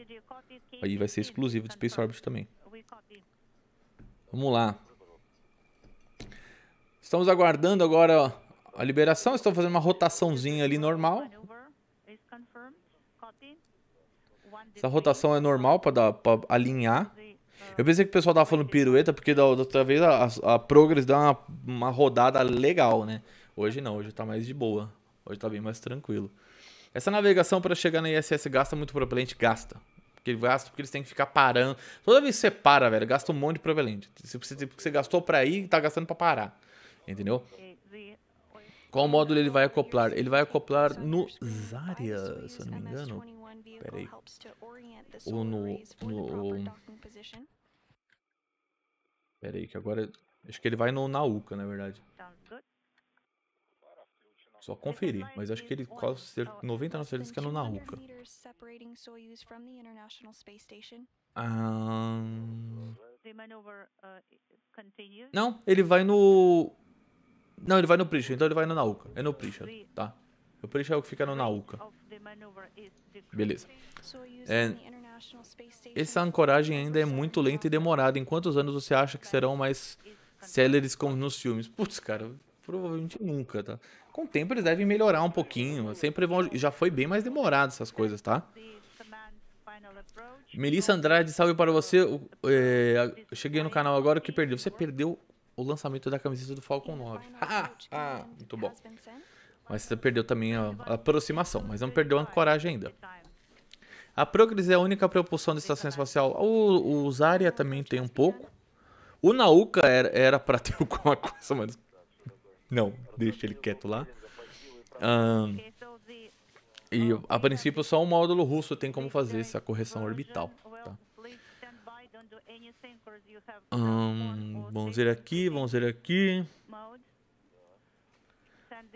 A: Aí vai ser exclusivo do Space Orbit também. Vamos lá. Estamos aguardando agora ó, a liberação, estou fazendo uma rotaçãozinha ali normal. Essa rotação é normal para alinhar. Eu pensei que o pessoal tava falando pirueta, porque da, outra vez a, a Progress dá uma, uma rodada legal, né? Hoje não, hoje tá mais de boa. Hoje tá bem mais tranquilo. Essa navegação para chegar na ISS gasta muito propelente? Gasta. Porque gasta porque eles têm que ficar parando. Toda vez que você para, velho, gasta um monte de propelente. Você, você, você gastou para ir, tá gastando para parar. Entendeu? Qual módulo ele vai acoplar? Ele vai acoplar no Zarya, se eu não me engano. Peraí. Ou no... no... Peraí, que agora... Acho que ele vai no Nauka, na verdade. Só conferir, mas acho que ele quase 90 diz que é no Nauka. Ah... Uh, não, ele vai no não, ele vai no Prisha, então ele vai no Nauka. É no Prisha, tá? O Prisha é o que fica no Nauka. Beleza. É, essa ancoragem ainda é muito lenta e demorada. Em quantos anos você acha que serão mais céleres como nos filmes? Putz, cara, provavelmente nunca, tá? Com o tempo eles devem melhorar um pouquinho. Sempre vão. Já foi bem mais demorado essas coisas, tá? Melissa Andrade, salve para você. É, cheguei no canal agora que perdeu. Você perdeu o lançamento da camiseta do Falcon 9. Ah, ah né? muito bom. Mas você perdeu também a, a aproximação, mas não perdeu a ancoragem ainda. A Progress é a única propulsão da estação espacial. O, o Zarya também tem um pouco. O Nauka era para ter alguma coisa, mas... Não, deixa ele quieto lá. É ah, tá um, e a princípio só o módulo russo tem como fazer essa correção orbital. Um, vamos ver aqui, vamos ver aqui.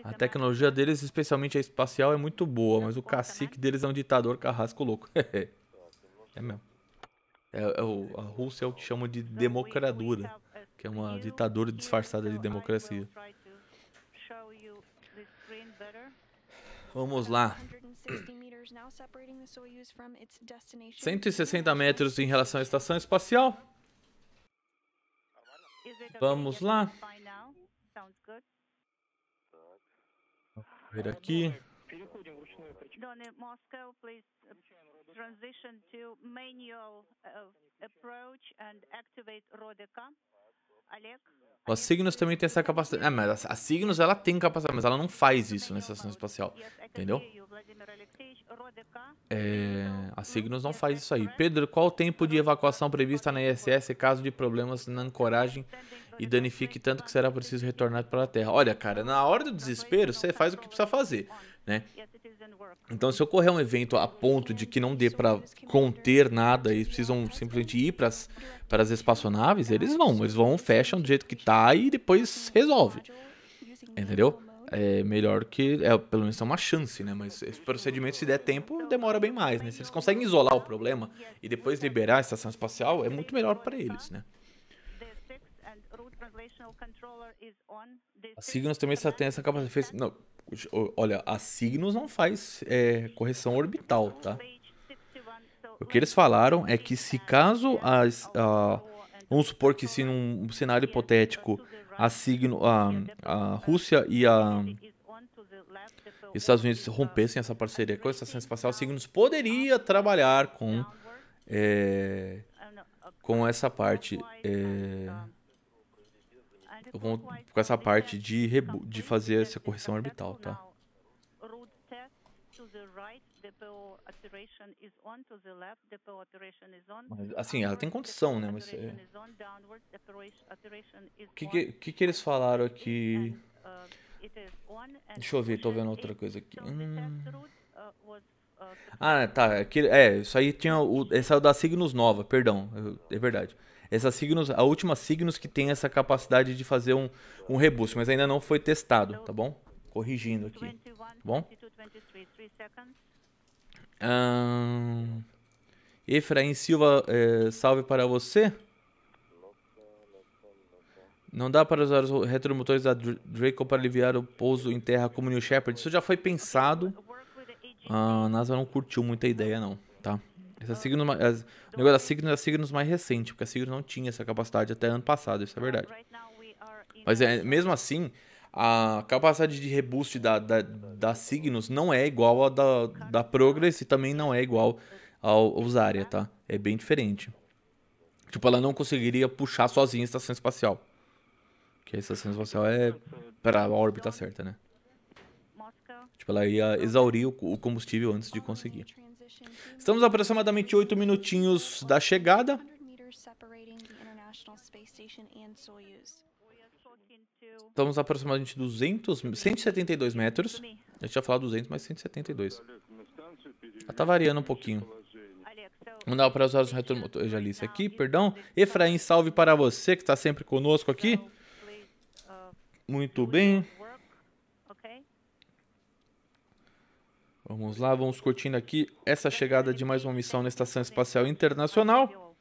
A: A tecnologia deles, especialmente a espacial, é muito boa, mas o né? cacique deles é um ditador carrasco louco. é mesmo. É, é o, a Rússia é o que chamam de democradura, que é uma ditadura disfarçada de democracia. Vamos lá. 160 metros em relação à estação espacial. Vamos lá. Vamos ver aqui.
C: Uh, transition to manual uh, approach and activate Rodeka.
A: A Signos também tem essa capacidade. É, mas a, Signos ela tem capacidade, mas ela não faz isso nessa estação espacial. É entendeu? É, a Signos não faz isso aí. Pedro, qual o tempo de uhum. evacuação prevista na ISS caso de problemas na ancoragem e danifique tanto que será preciso retornar para a Terra? Olha, cara, na hora do desespero, você faz o que precisa fazer. Né? Então, se ocorrer um evento a ponto de que não dê para conter nada e precisam simplesmente ir para as espaçonaves, eles vão, eles vão, fecham do jeito que tá e depois resolve. Entendeu? É melhor que. É, pelo menos é uma chance, né? Mas esse procedimento, se der tempo, demora bem mais, né? Se eles conseguem isolar o problema e depois liberar a estação espacial, é muito melhor para eles, né? A Signos também só tem essa capacidade. Não, Olha, a Signos não faz é, correção orbital, tá? O que eles falaram é que se caso as. vamos supor que se num cenário hipotético a, signo, a, a Rússia e a Estados Unidos rompessem essa parceria com a estação espacial, a Signos poderia trabalhar com é, com essa parte é, com, com essa parte de, de fazer essa correção orbital, tá? Mas, assim, ela tem condição, né? Mas, é... o que que, que, eles falaram aqui? Uh, Deixa eu ver, tô vendo outra coisa aqui. Hum... Uh, uh, ah, tá. É, é, isso aí tinha. O, saiu é da Signos Nova, perdão. É verdade. Essas signos, a última signos que tem essa capacidade de fazer um, um reboost, mas ainda não foi testado, tá bom? Corrigindo aqui, tá bom? Ah, Efraim Silva, é, salve para você. Não dá para usar os retromotores da Draco para aliviar o pouso em terra como New Shepard. Isso já foi pensado. Ah, a NASA não curtiu muita ideia não, tá? Essa ah. signo, é o negócio da signo era é signos mais recente, porque a signo não tinha essa capacidade até ano passado, isso é verdade. Mas é, mesmo assim, a capacidade de reboost da, da, da signos não é igual à da, da Progress e também não é igual ao área, tá? É bem diferente. Tipo, ela não conseguiria puxar sozinha a estação espacial. Porque a estação espacial é para a órbita certa, né? Tipo, ela ia exaurir o combustível antes de conseguir. Estamos aproximadamente 8 minutinhos da chegada. Estamos aproximadamente 200, 172 metros. Eu tinha falado 200, mas 172. Ela tá variando um pouquinho. Mandar para os olhos retorno. Eu já li isso aqui, perdão. Efraim, salve para você que está sempre conosco aqui. Muito bem. Vamos lá, vamos curtindo aqui essa chegada de mais uma missão na Estação Espacial Internacional.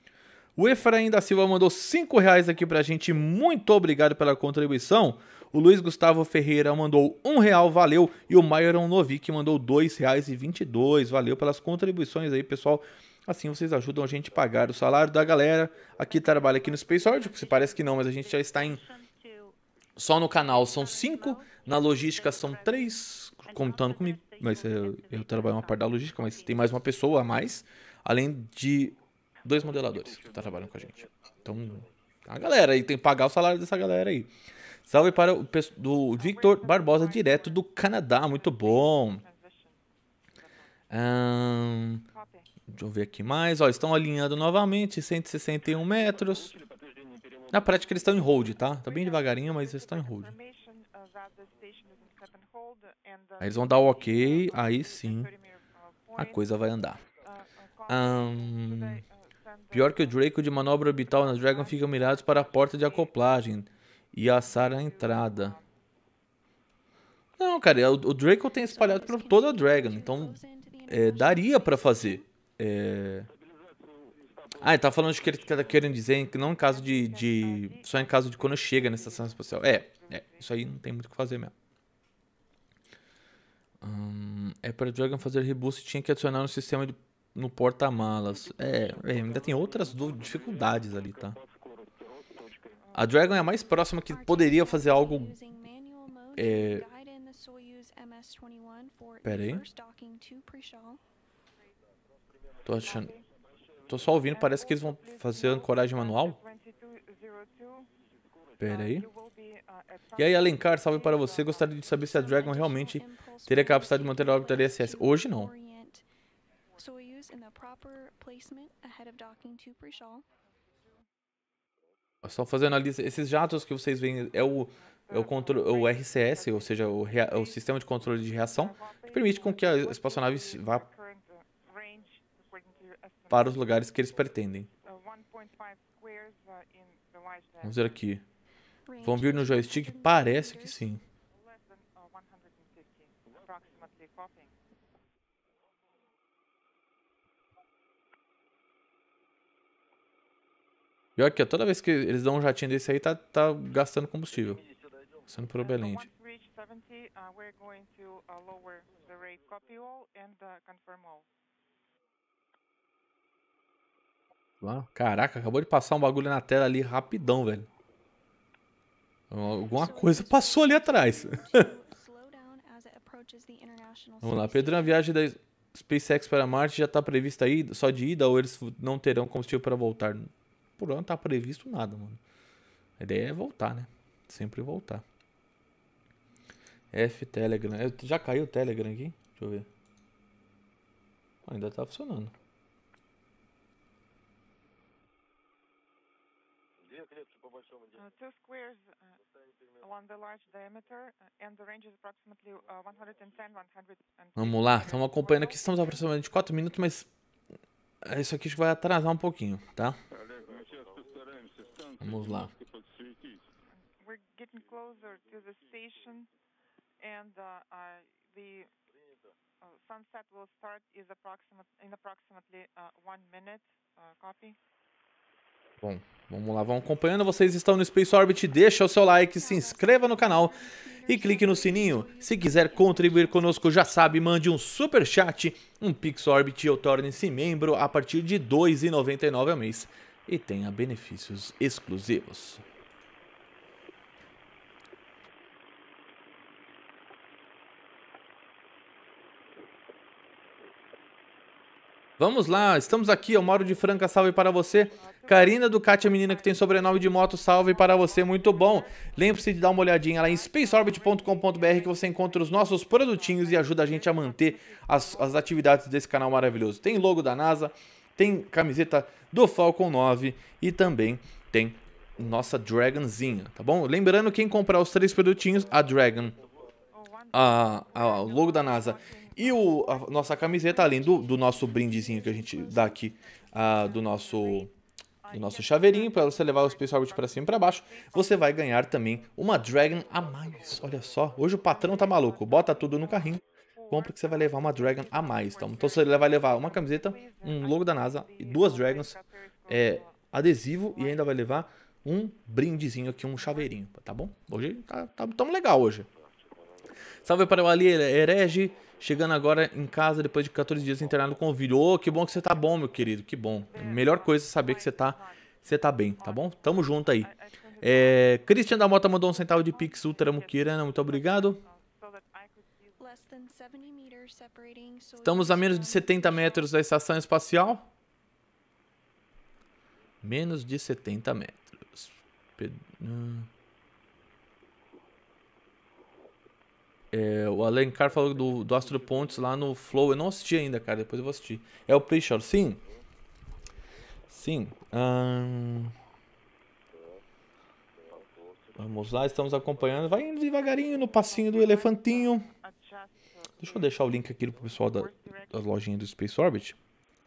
A: O Efraim da Silva mandou 5 reais aqui pra gente, muito obrigado pela contribuição. O Luiz Gustavo Ferreira mandou um real, valeu. E o Myron Novik mandou dois reais e vinte valeu pelas contribuições aí, pessoal. Assim vocês ajudam a gente a pagar o salário da galera aqui trabalha aqui no Space Orbit, se parece que não, mas a gente já está em... Só no canal são cinco, na logística são três, contando comigo mas eu, é, eu trabalho uma parte da logística, mas tem mais uma pessoa a mais, além de dois modeladores que tá trabalhando com a gente. Então, a galera aí tem que pagar o salário dessa galera aí. Salve para o do Victor Barbosa, direto do Canadá, muito bom. Um, deixa eu ver aqui mais. Ó, estão alinhando novamente, 161 metros. Na prática, eles estão em hold, tá? Tá bem devagarinho, mas eles estão em hold. Aí eles vão dar o ok, aí sim a coisa vai andar. Um, pior que o Draco de manobra orbital na Dragon fica mirados para a porta de acoplagem e a a entrada. Não, cara, é o, o Draco tem espalhado para toda a Dragon, então é, daria para fazer. É... Ah, ele tá falando de que ele tá querendo dizer que não em caso de, de, Só em caso de quando chega na estação espacial. É, é, isso aí não tem muito o que fazer mesmo. Hum, é para Dragon fazer reboost tinha que adicionar no sistema de, no porta-malas. É, é, ainda tem outras dificuldades ali, tá? A Dragon é a mais próxima que poderia fazer algo. É... Pera aí. Tô achando. Tô só ouvindo, parece que eles vão fazer ancoragem manual. Pera aí. Ah, é e aí, Alencar, salve para então, você. Gostaria de saber se a Dragon realmente teria capacidade de manter a órbita Ss Hoje não. Só fazendo a lista, esses jatos que vocês veem é o, é o, controle, é o RCS, ou seja, o, rea, o Sistema de Controle de Reação, que permite com que a espaçonave vá para os lugares que eles pretendem. Uh, Vamos ver aqui. Vão vir no joystick? Parece que sim. E olha aqui, toda vez que eles dão um jatinho desse aí, tá, tá gastando combustível. Sendo probelente. Uh, uh, uh, Caraca, acabou de passar um bagulho na tela ali rapidão, velho. Alguma coisa passou ali atrás. Vamos lá, Pedro, a viagem da SpaceX para Marte já está prevista aí só de ida ou eles não terão combustível para voltar? Por hora não está previsto nada, mano. A ideia é voltar, né? Sempre voltar. F Telegram. Já caiu o Telegram aqui? Deixa eu ver. Ainda está funcionando.
C: two ah, squares, uh,
A: Vamos lá, estamos acompanhando aqui, estamos aproximadamente 4 minutos, mas é, isso aqui vai atrasar um pouquinho, tá?
C: Vamos lá. We're getting closer to the station and uh, uh, the uh, sunset will start is approximate, in approximately uh, minute. Uh, copy.
A: Bom, Vamos lá, vamos acompanhando. Vocês estão no Space Orbit, deixa o seu like, se inscreva no canal e clique no sininho. Se quiser contribuir conosco, já sabe, mande um super chat, um Pix Orbit ou torne-se membro a partir de R$ 2,99 ao mês e tenha benefícios exclusivos. Vamos lá, estamos aqui, eu moro de Franca, salve para você. Karina Ducati, é a menina que tem sobrenome de moto, salve para você, muito bom. Lembre-se de dar uma olhadinha lá em spaceorbit.com.br que você encontra os nossos produtinhos e ajuda a gente a manter as, as atividades desse canal maravilhoso. Tem logo da NASA, tem camiseta do Falcon 9 e também tem nossa Dragonzinha, tá bom? Lembrando, quem comprar os três produtinhos, a Dragon, a, a, o logo da NASA e o, a nossa camiseta, além do, do nosso brindezinho que a gente dá aqui, uh, do nosso do nosso chaveirinho para você levar o Space Orbit para cima e para baixo, você vai ganhar também uma Dragon a mais. Olha só, hoje o patrão tá maluco. Bota tudo no carrinho, compra que você vai levar uma Dragon a mais. Então, então você vai levar uma camiseta, um logo da NASA e duas Dragons, é, adesivo e ainda vai levar um brindezinho aqui, um chaveirinho, tá bom? Hoje tá, tá tão legal hoje. Salve para o Ali Herege chegando agora em casa depois de 14 dias internado com o vídeo. Ô, oh, que bom que você tá bom, meu querido, que bom. É. Melhor coisa é saber que você tá, você tá bem, tá bom? Tamo junto aí. Tá é, Christian da Mota mandou um centavo de Pix Ultra Muquirana, né? muito obrigado. Estamos a menos de 70 metros da estação espacial. Menos de 70 metros. Pedro... Hum. É, o Alencar falou do, do Astro Pontes lá no Flow. Eu não assisti ainda, cara. Depois eu vou assistir. É o Preacher, sim? Sim. Hum... Vamos lá, estamos acompanhando. Vai indo devagarinho no passinho do elefantinho. Deixa eu deixar o link aqui pro pessoal da, das lojinhas do Space Orbit.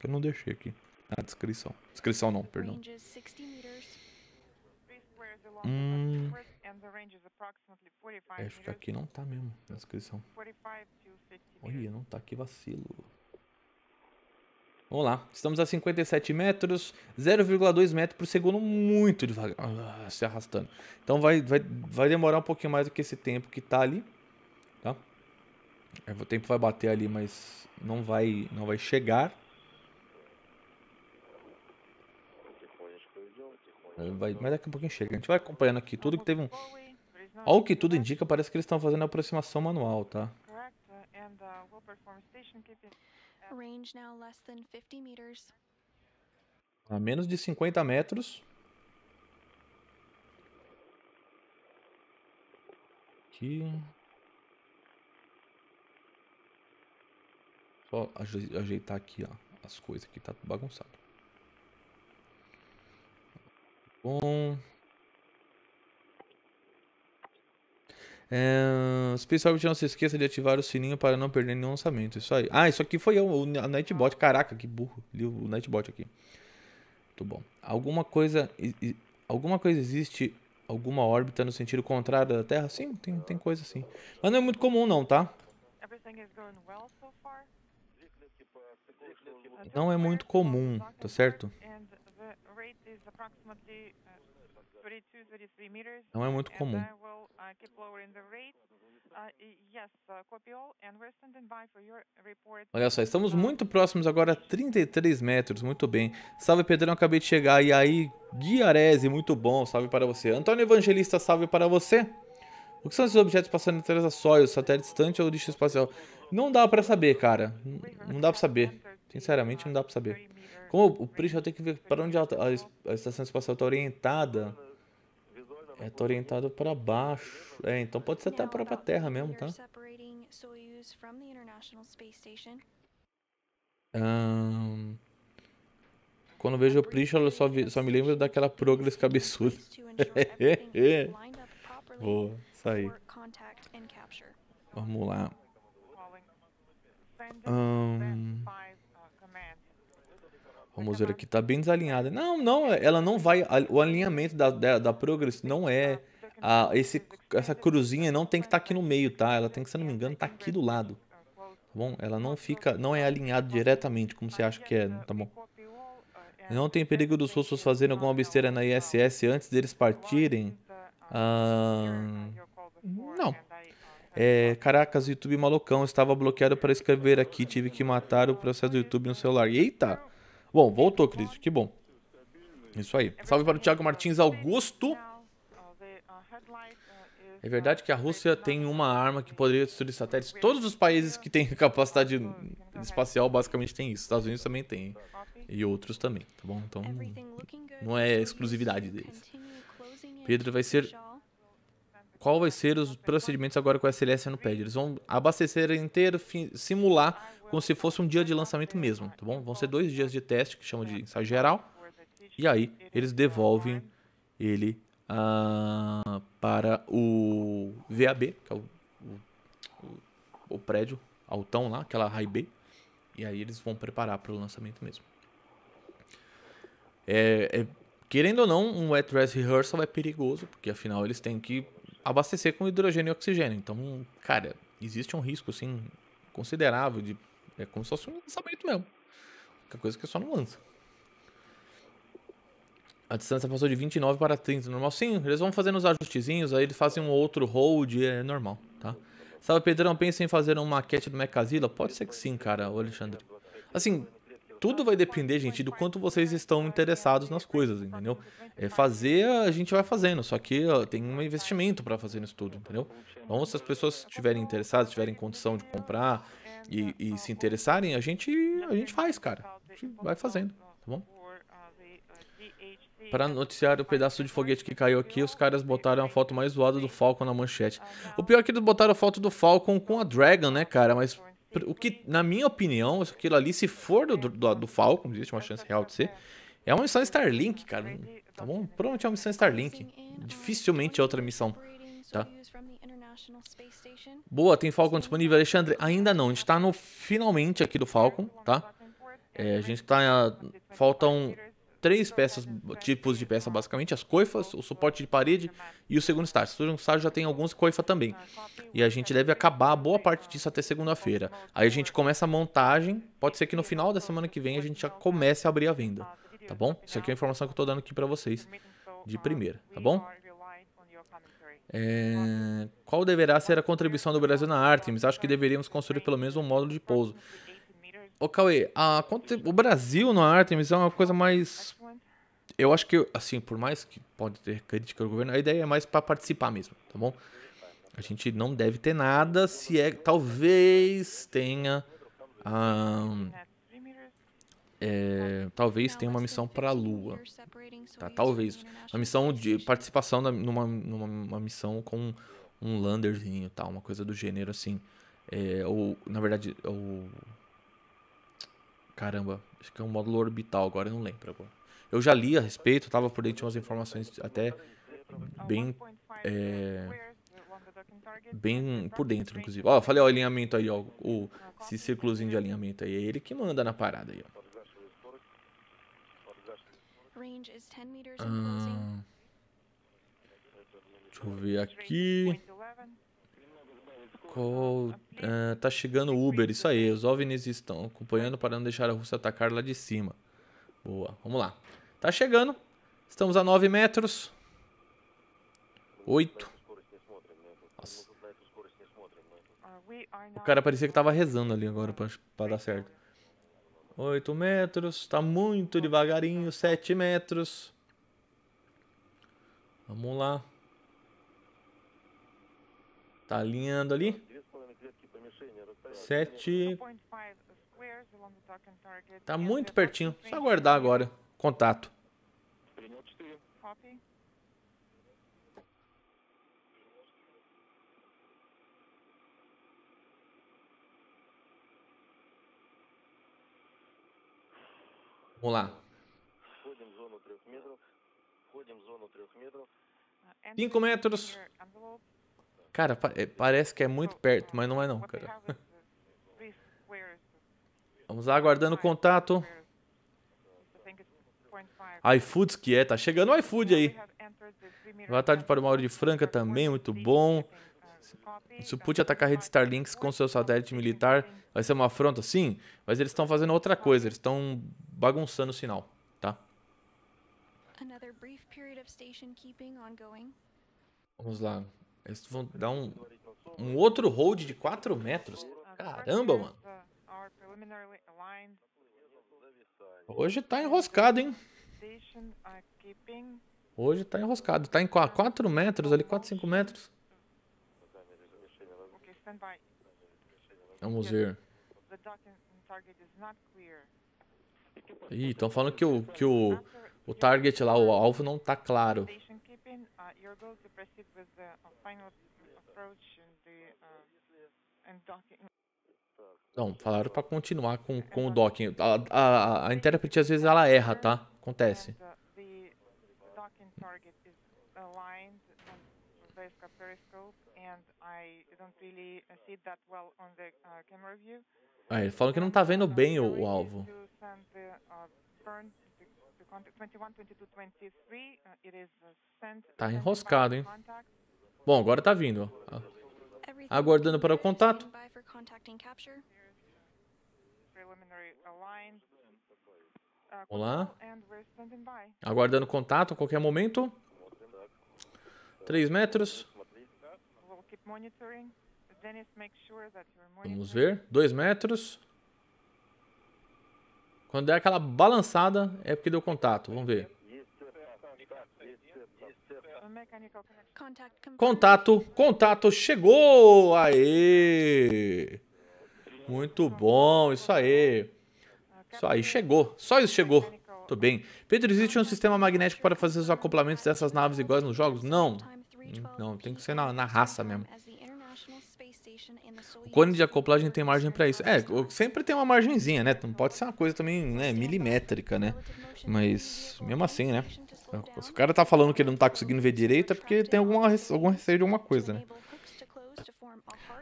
A: Que eu não deixei aqui. Na descrição. Descrição não, perdão. Hum... É, acho que aqui não tá mesmo na descrição. Olha, não tá aqui vacilo. Vamos lá, estamos a 57 metros, 0,2 metro por segundo, muito devagar, ah, se arrastando. Então vai, vai, vai demorar um pouquinho mais do que esse tempo que tá ali, tá? É, o tempo vai bater ali, mas não vai, não vai chegar. Vai, mas daqui a pouquinho chega. A gente vai acompanhando aqui tudo que teve um. Ao que tudo indica, parece que eles estão fazendo a aproximação manual, tá? A menos de 50 metros. Aqui. Só ajeitar aqui, ó, as coisas que tá bagunçado bom. É, principalmente não se esqueça de ativar o sininho para não perder nenhum lançamento. Isso aí. Ah, isso aqui foi eu, o Nightbot. Caraca, que burro. Li o Nightbot aqui. Muito bom. Alguma coisa. Alguma coisa existe. Alguma órbita no sentido contrário da Terra? Sim, tem, tem coisa assim. Mas não é muito comum, não, tá? Tipo, é, uh, não é muito comum, tá certo? Uh, não é muito comum. Uh, uh, Olha só, estamos muito próximos agora a 33 metros, muito bem. Salve Pedrão, acabei de chegar. E aí, Guiarese, muito bom, salve para você. Antônio Evangelista, salve para você. O que são esses objetos passando entre as sóis, satélite distante ou lixo espacial? Não dá para saber, cara. Não dá para saber. Sinceramente, não dá para saber. Como o Prisha tem que ver para onde tá, a, a, a estação espacial está orientada. É, tá orientado para baixo. É, então pode ser até a própria Terra mesmo, tá? Um, quando vejo o Prisha, eu só, vi, só me lembro daquela progress cabeçuda. Boa, sair Vamos lá. Um, Vamos ver aqui, tá bem desalinhada. Não, não, ela não vai. O alinhamento da, da, da Progress não é. A, esse, essa cruzinha não tem que estar tá aqui no meio, tá? Ela tem que, se não me engano, tá aqui do lado. Tá bom? Ela não fica. Não é alinhada diretamente, como você acha que é, tá bom? É, não tem é, perigo dos russos fazerem alguma besteira na ISS antes deles partirem? Ah, não. Né? Tá é, caracas, YouTube malucão. Estava bloqueado para escrever aqui. Tive que matar o processo do YouTube no celular. Eita! Bom, voltou, Cris. Que bom. Isso aí. Salve para o Thiago Martins Augusto. É verdade que a Rússia tem uma arma que poderia destruir satélites. Todos os países que têm capacidade espacial basicamente têm isso. Estados Unidos também tem. E outros também, tá bom? Então não é exclusividade deles. Pedro, vai ser. Qual vai ser os procedimentos agora com a SLS é no pad? Eles vão abastecer inteiro, simular como se fosse um dia de lançamento mesmo, tá bom? Vão ser dois dias de teste, que chamam de ensaio geral, e aí eles devolvem ele ah, para o VAB, que é o, o, o prédio altão lá, aquela high B, e aí eles vão preparar para o lançamento mesmo. É, é, querendo ou não, um wet dress rehearsal é perigoso, porque afinal eles têm que abastecer com hidrogênio e oxigênio. Então, cara, existe um risco assim considerável de é como se fosse um lançamento mesmo. Que coisa que só não lança. A distância passou de 29 para 30, normal. Sim, eles vão fazendo os ajustezinhos, aí eles fazem um outro hold, é normal, tá? Sabe, Pedrão, pensa em fazer uma maquete do Mechazilla? Pode ser que sim, cara, o Alexandre. Assim, tudo vai depender, gente, do quanto vocês estão interessados nas coisas, entendeu? É, fazer, a gente vai fazendo, só que ó, tem um investimento para fazer isso tudo, entendeu? Então, se as pessoas estiverem interessadas, tiverem condição de comprar, e, e se interessarem, a gente, a gente faz, cara. A gente vai fazendo, tá bom? Eh, Para noticiar o pedaço de foguete que caiu aqui, os caras botaram a foto mais zoada do Falcon na manchete. O pior é que eles botaram a foto do Falcon com a Dragon, né, cara? Mas o que, na minha opinião, aquilo ali, se for do, do, do Falcon, existe uma chance real de ser, é uma missão Starlink, cara. Tá bom? Provavelmente é uma missão Starlink. É, Dificilmente é outra missão, tá? Boa, tem Falcon disponível, Alexandre? Ainda não, a gente está no finalmente aqui do Falcon, tá? É, a gente está ah, Faltam três então, peças, tipo, tipos de peça basicamente, as coifas, o suporte de parede e o segundo estágio. O segundo estágio já tem alguns coifa também. Ah, e a gente deve acabar boa parte disso até segunda-feira. Aí a gente começa a montagem, pode ser que no final da semana que vem a gente já comece a abrir a venda, tá bom? Isso aqui é a informação que eu estou dando aqui para vocês de primeira, tá bom? É, qual deverá ser a contribuição do Brasil na Artemis? Acho que deveríamos construir pelo menos um módulo de pouso. Ô Cauê, a, o Brasil na Artemis é uma coisa mais... Eu acho que, assim, por mais que pode ter crítica ao governo, a ideia é mais para participar mesmo, tá bom? A gente não deve ter nada, se é... Talvez tenha... Ah, é, talvez tenha uma missão para a Lua. Tá? Talvez. Uma missão de participação numa, numa missão com um landerzinho, tal, tá? uma coisa do gênero assim. É, ou, na verdade, é ou... Caramba, acho que é um módulo orbital, agora eu não lembro. Agora. Eu já li a respeito, estava por dentro de umas informações até bem... É, bem por dentro, inclusive. Ó, falei, o alinhamento aí, ó, o, esse círculozinho de alinhamento aí, é ele que manda na parada aí, ó.
B: Ah,
A: deixa eu ver aqui. Qual, é, tá chegando o Uber, isso aí. Os OVNIs estão acompanhando para não deixar a Rússia atacar lá de cima. Boa, vamos lá. Tá chegando. Estamos a 9 metros. 8. Nossa. Uh, o cara parecia que tava rezando ali agora para dar certo. 8 metros, está muito devagarinho, 7 metros. Vamos lá. Tá alinhando ali. 7. Tá muito pertinho. Só aguardar agora. Contato. Vamos lá.
C: Ah, Cinco metros.
A: Cara, pa eh, parece que é muito oh, perto, mas não é não, cara. Vamos lá, aguardando o contato. iFoods que é, tá chegando o iFood aí. Boa tarde para o Mauro de Franca também, muito bom. Se o Putin atacar a rede Starlink com seu satélite militar, vai ser uma afronta? Sim, mas eles estão fazendo outra coisa, eles estão bagunçando o sinal, tá? Vamos lá. Eles vão dar um, um outro hold de 4 metros. Caramba, mano. Hoje tá enroscado, hein? Hoje tá enroscado. Tá em 4 metros ali, 4, 5 metros. Vamos ver. Ih, estão falando que o, que o, o target lá, o alvo, não está claro.
C: Uh, uh,
A: uh, não, falaram para continuar com, com o docking. A, a, a intérprete às vezes ela erra, tá? Acontece
C: the periscope and I don't really see that well on the uh, camera view.
A: Ah, ele falou que não tá vendo bem o, o alvo. Uh,
C: uh, uh,
A: tá enroscado, hein? Bom, agora tá vindo. Ah. Aguardando para o contato. Vamos lá. Aguardando contato a qualquer momento. 3 metros. Vamos ver. 2 metros. Quando der aquela balançada, é porque deu contato. Vamos ver. Contato, contato, chegou! Aê! Muito bom, isso aí. Isso aí, chegou. Só isso chegou. Tô bem. Pedro, existe um sistema magnético para fazer os acoplamentos dessas naves iguais nos jogos? Não. Hum, não, tem que ser na, na raça mesmo. O cone de acoplagem tem margem para isso. É, sempre tem uma margenzinha, né? Não pode ser uma coisa também né, milimétrica, né? Mas mesmo assim, né? Se o cara tá falando que ele não tá conseguindo ver direito, é porque tem alguma, algum receio de alguma coisa, né?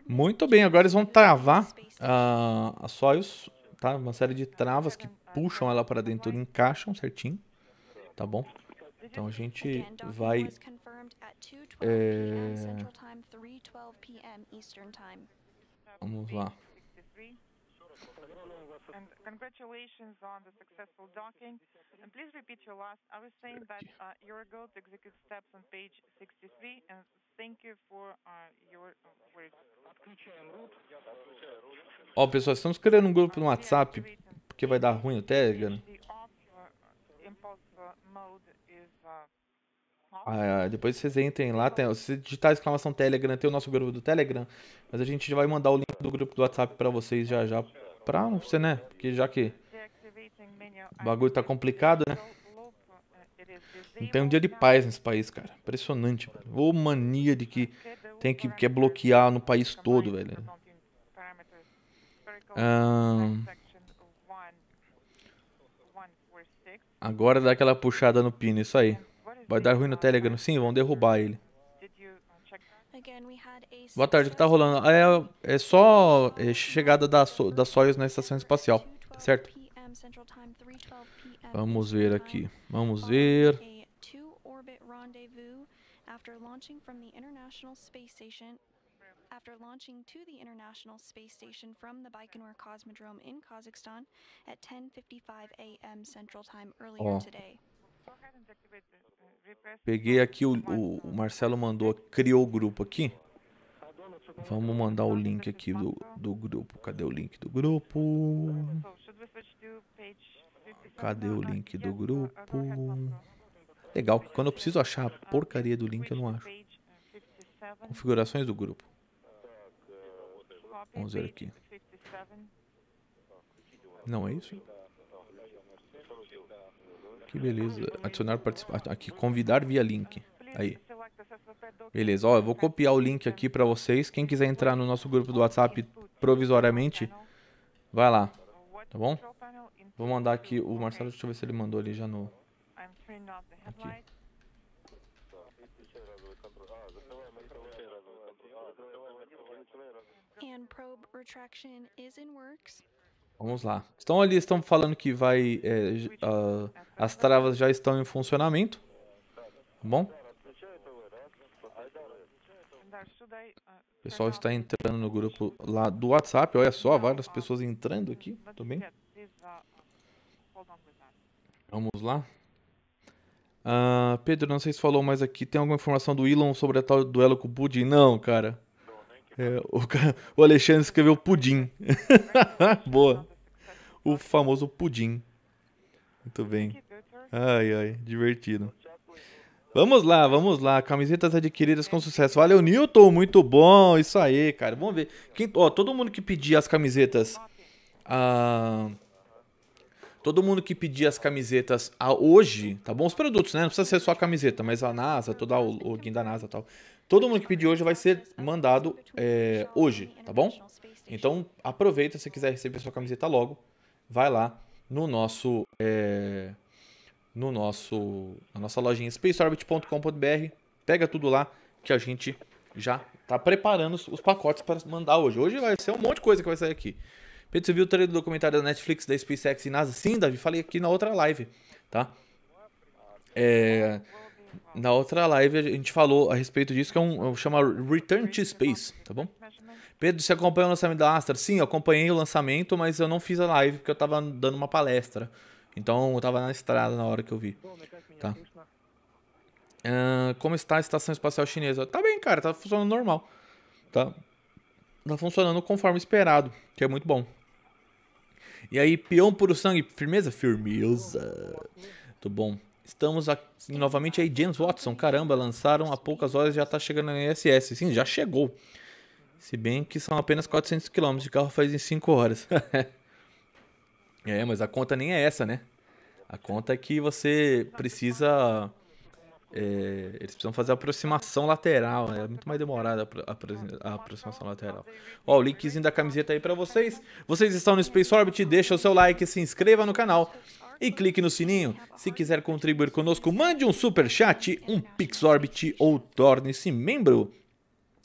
A: Muito bem, agora eles vão travar uh, só os, tá? uma série de travas que puxam ela para dentro, encaixam certinho, tá bom? Então a gente vai... É... Vamos lá.
C: And congratulations on the successful docking. And please repeat your last. I was saying that uh, to execute steps on page 63. And thank you for uh, your. Uh,
A: Ó, oh, pessoal, estamos criando um grupo no WhatsApp que vai dar ruim o Telegram. Uh, ah, é, depois vocês entrem lá, tem, se digitar exclamação Telegram, tem o nosso grupo do Telegram, mas a gente vai mandar o link do grupo do WhatsApp para vocês já já, pra você, né? Porque já que o bagulho tá complicado, né? Não tem um dia de paz nesse país, cara. Impressionante, ou mania de que tem que, que é bloquear no país todo, velho. Ah... Agora dá aquela puxada no pino, isso aí. Vai dar ruim no Telegram. Sim, vão derrubar ele. Boa tarde, o que tá rolando? É, é só é, chegada da, da Soyuz na estação espacial, tá certo? Vamos ver uh, aqui. Vamos ver
B: after launching to the International Space Station from the Baikonur Cosmodrome in Kazakhstan at 10:55 a.m. Central Time
A: earlier today. Peguei aqui o, o, o, Marcelo mandou, criou o grupo aqui. Vamos mandar o link aqui do, do grupo. Cadê o link do grupo? Cadê o link do grupo? Legal, que quando eu preciso achar a porcaria do link eu não acho. Configurações do grupo. Vamos ver aqui. Não é isso? Que beleza. Adicionar participante. Ah, aqui, convidar via link. Aí. Beleza, ó, eu vou copiar o link aqui para vocês. Quem quiser entrar no nosso grupo do WhatsApp provisoriamente, vai lá, tá bom? Vou mandar aqui o Marcelo, deixa eu ver se ele mandou ali já no... Aqui. Vamos lá. Estão ali, estão falando que vai. É, uh, as travas já estão em funcionamento. Tá bom? O pessoal está entrando no grupo lá do WhatsApp. Olha só, várias pessoas entrando aqui também. Vamos lá. Ah, Pedro, não sei se falou, mas aqui tem alguma informação do Elon sobre a tal duelo com o Pudim? Não, cara. É, o, o Alexandre escreveu Pudim. Boa. O famoso Pudim. Muito bem. Ai, ai, divertido. Vamos lá, vamos lá. Camisetas adquiridas com sucesso. Valeu, Newton. Muito bom. Isso aí, cara. Vamos ver. Quem, ó, todo mundo que pedir as camisetas. Ah, Todo mundo que pedir as camisetas a hoje, tá bom? Os produtos, né? Não precisa ser só a camiseta, mas a NASA, toda o login da NASA e tal. Todo mundo que pedir hoje vai ser mandado é, hoje, tá bom? Então aproveita se quiser receber sua camiseta logo, vai lá no nosso é, no nosso na nossa lojinha spaceorbit.com.br, pega tudo lá que a gente já tá preparando os pacotes para mandar hoje. Hoje vai ser um monte de coisa que vai sair aqui. Pedro, você viu o trailer do documentário da Netflix, da SpaceX e NASA? Sim, Davi, falei aqui na outra live, tá? É, na outra live a gente falou a respeito disso, que é um chama Return to Space, tá bom? Pedro, você acompanhou o lançamento da Astra? Sim, eu acompanhei o lançamento, mas eu não fiz a live porque eu tava dando uma palestra. Então eu tava na estrada na hora que eu vi. Tá. Uh, como está a estação espacial chinesa? Tá bem, cara, tá funcionando normal. Tá, tá funcionando conforme esperado, que é muito bom. E aí, peão puro sangue, firmeza? Firmeza. Muito bom. Estamos aqui, novamente aí, James Watson. Caramba, lançaram há poucas horas já tá chegando na ISS. Sim, já chegou. Se bem que são apenas 400 km de carro faz em 5 horas. é, mas a conta nem é essa, né? A conta é que você precisa é, eles precisam fazer a aproximação lateral, né? é muito mais demorada a, a, a, aproximação lateral. Ó, o linkzinho da camiseta aí para vocês. Vocês estão no Space Orbit, deixa o seu like, se inscreva no canal e clique no sininho. Se quiser contribuir conosco, mande um super chat, um Pix Orbit ou torne-se membro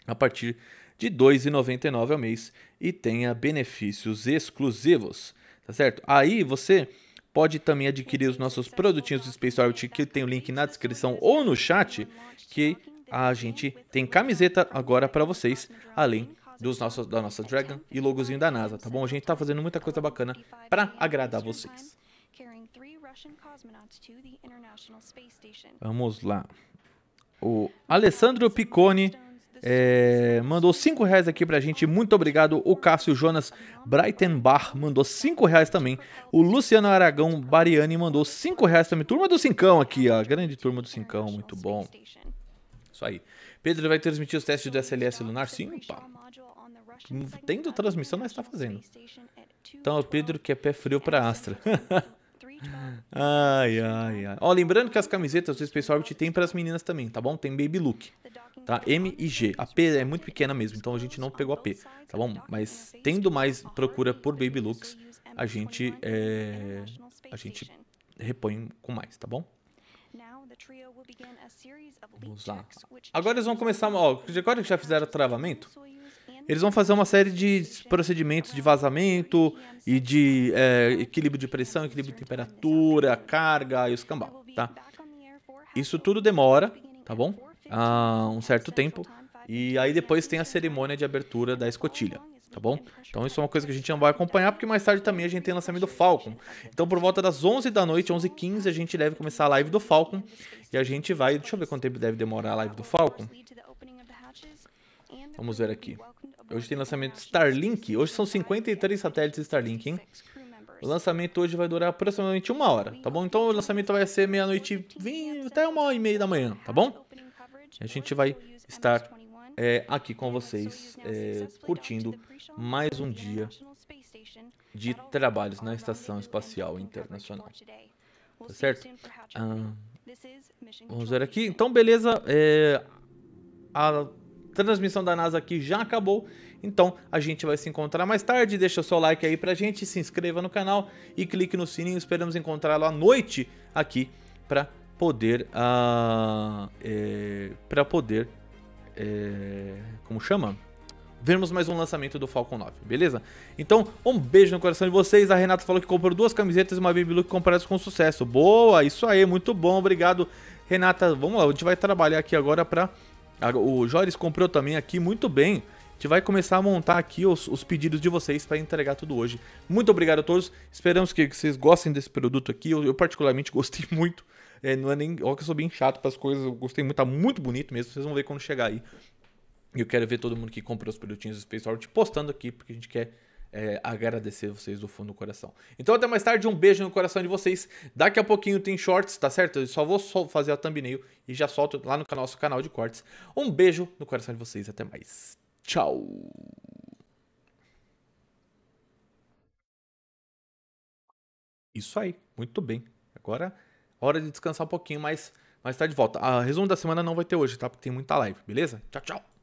A: a partir de R$ 2,99 ao mês e tenha benefícios exclusivos, tá certo? Aí você pode também adquirir os nossos produtinhos do Space Orbit, que tem o link na descrição ou no chat, que a gente tem camiseta agora para vocês, além dos nossos, da nossa Dragon e logozinho da NASA, tá bom? A gente tá fazendo muita coisa bacana para agradar vocês. Vamos lá. O Alessandro Piccone é, mandou 5 reais aqui pra gente. Muito obrigado. O Cássio Jonas Breitenbach mandou 5 reais também. O Luciano Aragão Bariani mandou 5 reais também. Turma do Cincão aqui, ó. Grande turma do Cincão, muito bom. Isso aí. Pedro vai transmitir os testes do SLS Lunar? Sim, pá. Tendo transmissão, nós está fazendo. Então, o Pedro que é pé frio para Astra. Ai, ai, ai. Ó, lembrando que as camisetas do Space Orbit tem para as meninas também, tá bom? Tem Baby Look, tá? M e G. A P é muito pequena mesmo, então a gente não pegou a P, tá bom? Mas tendo mais procura por Baby Looks, a gente, é, a gente repõe com mais, tá bom? Vamos lá. Agora eles vão começar. Ó, agora que já fizeram travamento, eles vão fazer uma série de procedimentos de vazamento e de é, equilíbrio de pressão, equilíbrio de temperatura, carga e os cambal, tá? Isso tudo demora, tá bom? Ah, um certo tempo. E aí depois tem a cerimônia de abertura da escotilha, tá bom? Então isso é uma coisa que a gente não vai acompanhar, porque mais tarde também a gente tem o lançamento do Falcon. Então por volta das 11 da noite, 11h15, a gente deve começar a live do Falcon. E a gente vai... Deixa eu ver quanto tempo deve demorar a live do Falcon. Vamos ver aqui. Hoje tem lançamento Starlink. Hoje são 53 satélites Starlink, hein? O lançamento hoje vai durar aproximadamente uma hora, tá bom? Então o lançamento vai ser meia-noite até uma hora e meia da manhã, tá bom? E a gente vai estar é, aqui com vocês, é, curtindo mais um dia de trabalhos na Estação Espacial Internacional. Tá certo? Ah, vamos ver aqui. Então, beleza. É, a transmissão da NASA aqui já acabou. Então a gente vai se encontrar mais tarde. Deixa o seu like aí pra gente, se inscreva no canal e clique no sininho. Esperamos encontrá-lo à noite aqui para poder. Uh, é, para poder. É, como chama? vermos mais um lançamento do Falcon 9, beleza? Então, um beijo no coração de vocês. A Renata falou que comprou duas camisetas e uma Baby Look comparadas com sucesso. Boa, isso aí, muito bom, obrigado, Renata. Vamos lá, a gente vai trabalhar aqui agora para o Joris comprou também aqui, muito bem. A gente vai começar a montar aqui os, os pedidos de vocês para entregar tudo hoje. Muito obrigado a todos. Esperamos que, que vocês gostem desse produto aqui. Eu, eu particularmente gostei muito. É, não é nem. Olha que eu sou bem chato para as coisas. Eu gostei muito, tá muito bonito mesmo. Vocês vão ver quando chegar aí. E eu quero ver todo mundo que comprou os produtinhos do Space Orbit postando aqui, porque a gente quer é, agradecer vocês do fundo do coração. Então até mais tarde, um beijo no coração de vocês. Daqui a pouquinho tem shorts, tá certo? Eu só vou só fazer a thumbnail e já solto lá no nosso canal de cortes. Um beijo no coração de vocês, até mais. Tchau! Isso aí, muito bem. Agora, hora de descansar um pouquinho, mas, mas tá de volta. A resumo da semana não vai ter hoje, tá? Porque tem muita live, beleza? Tchau, tchau.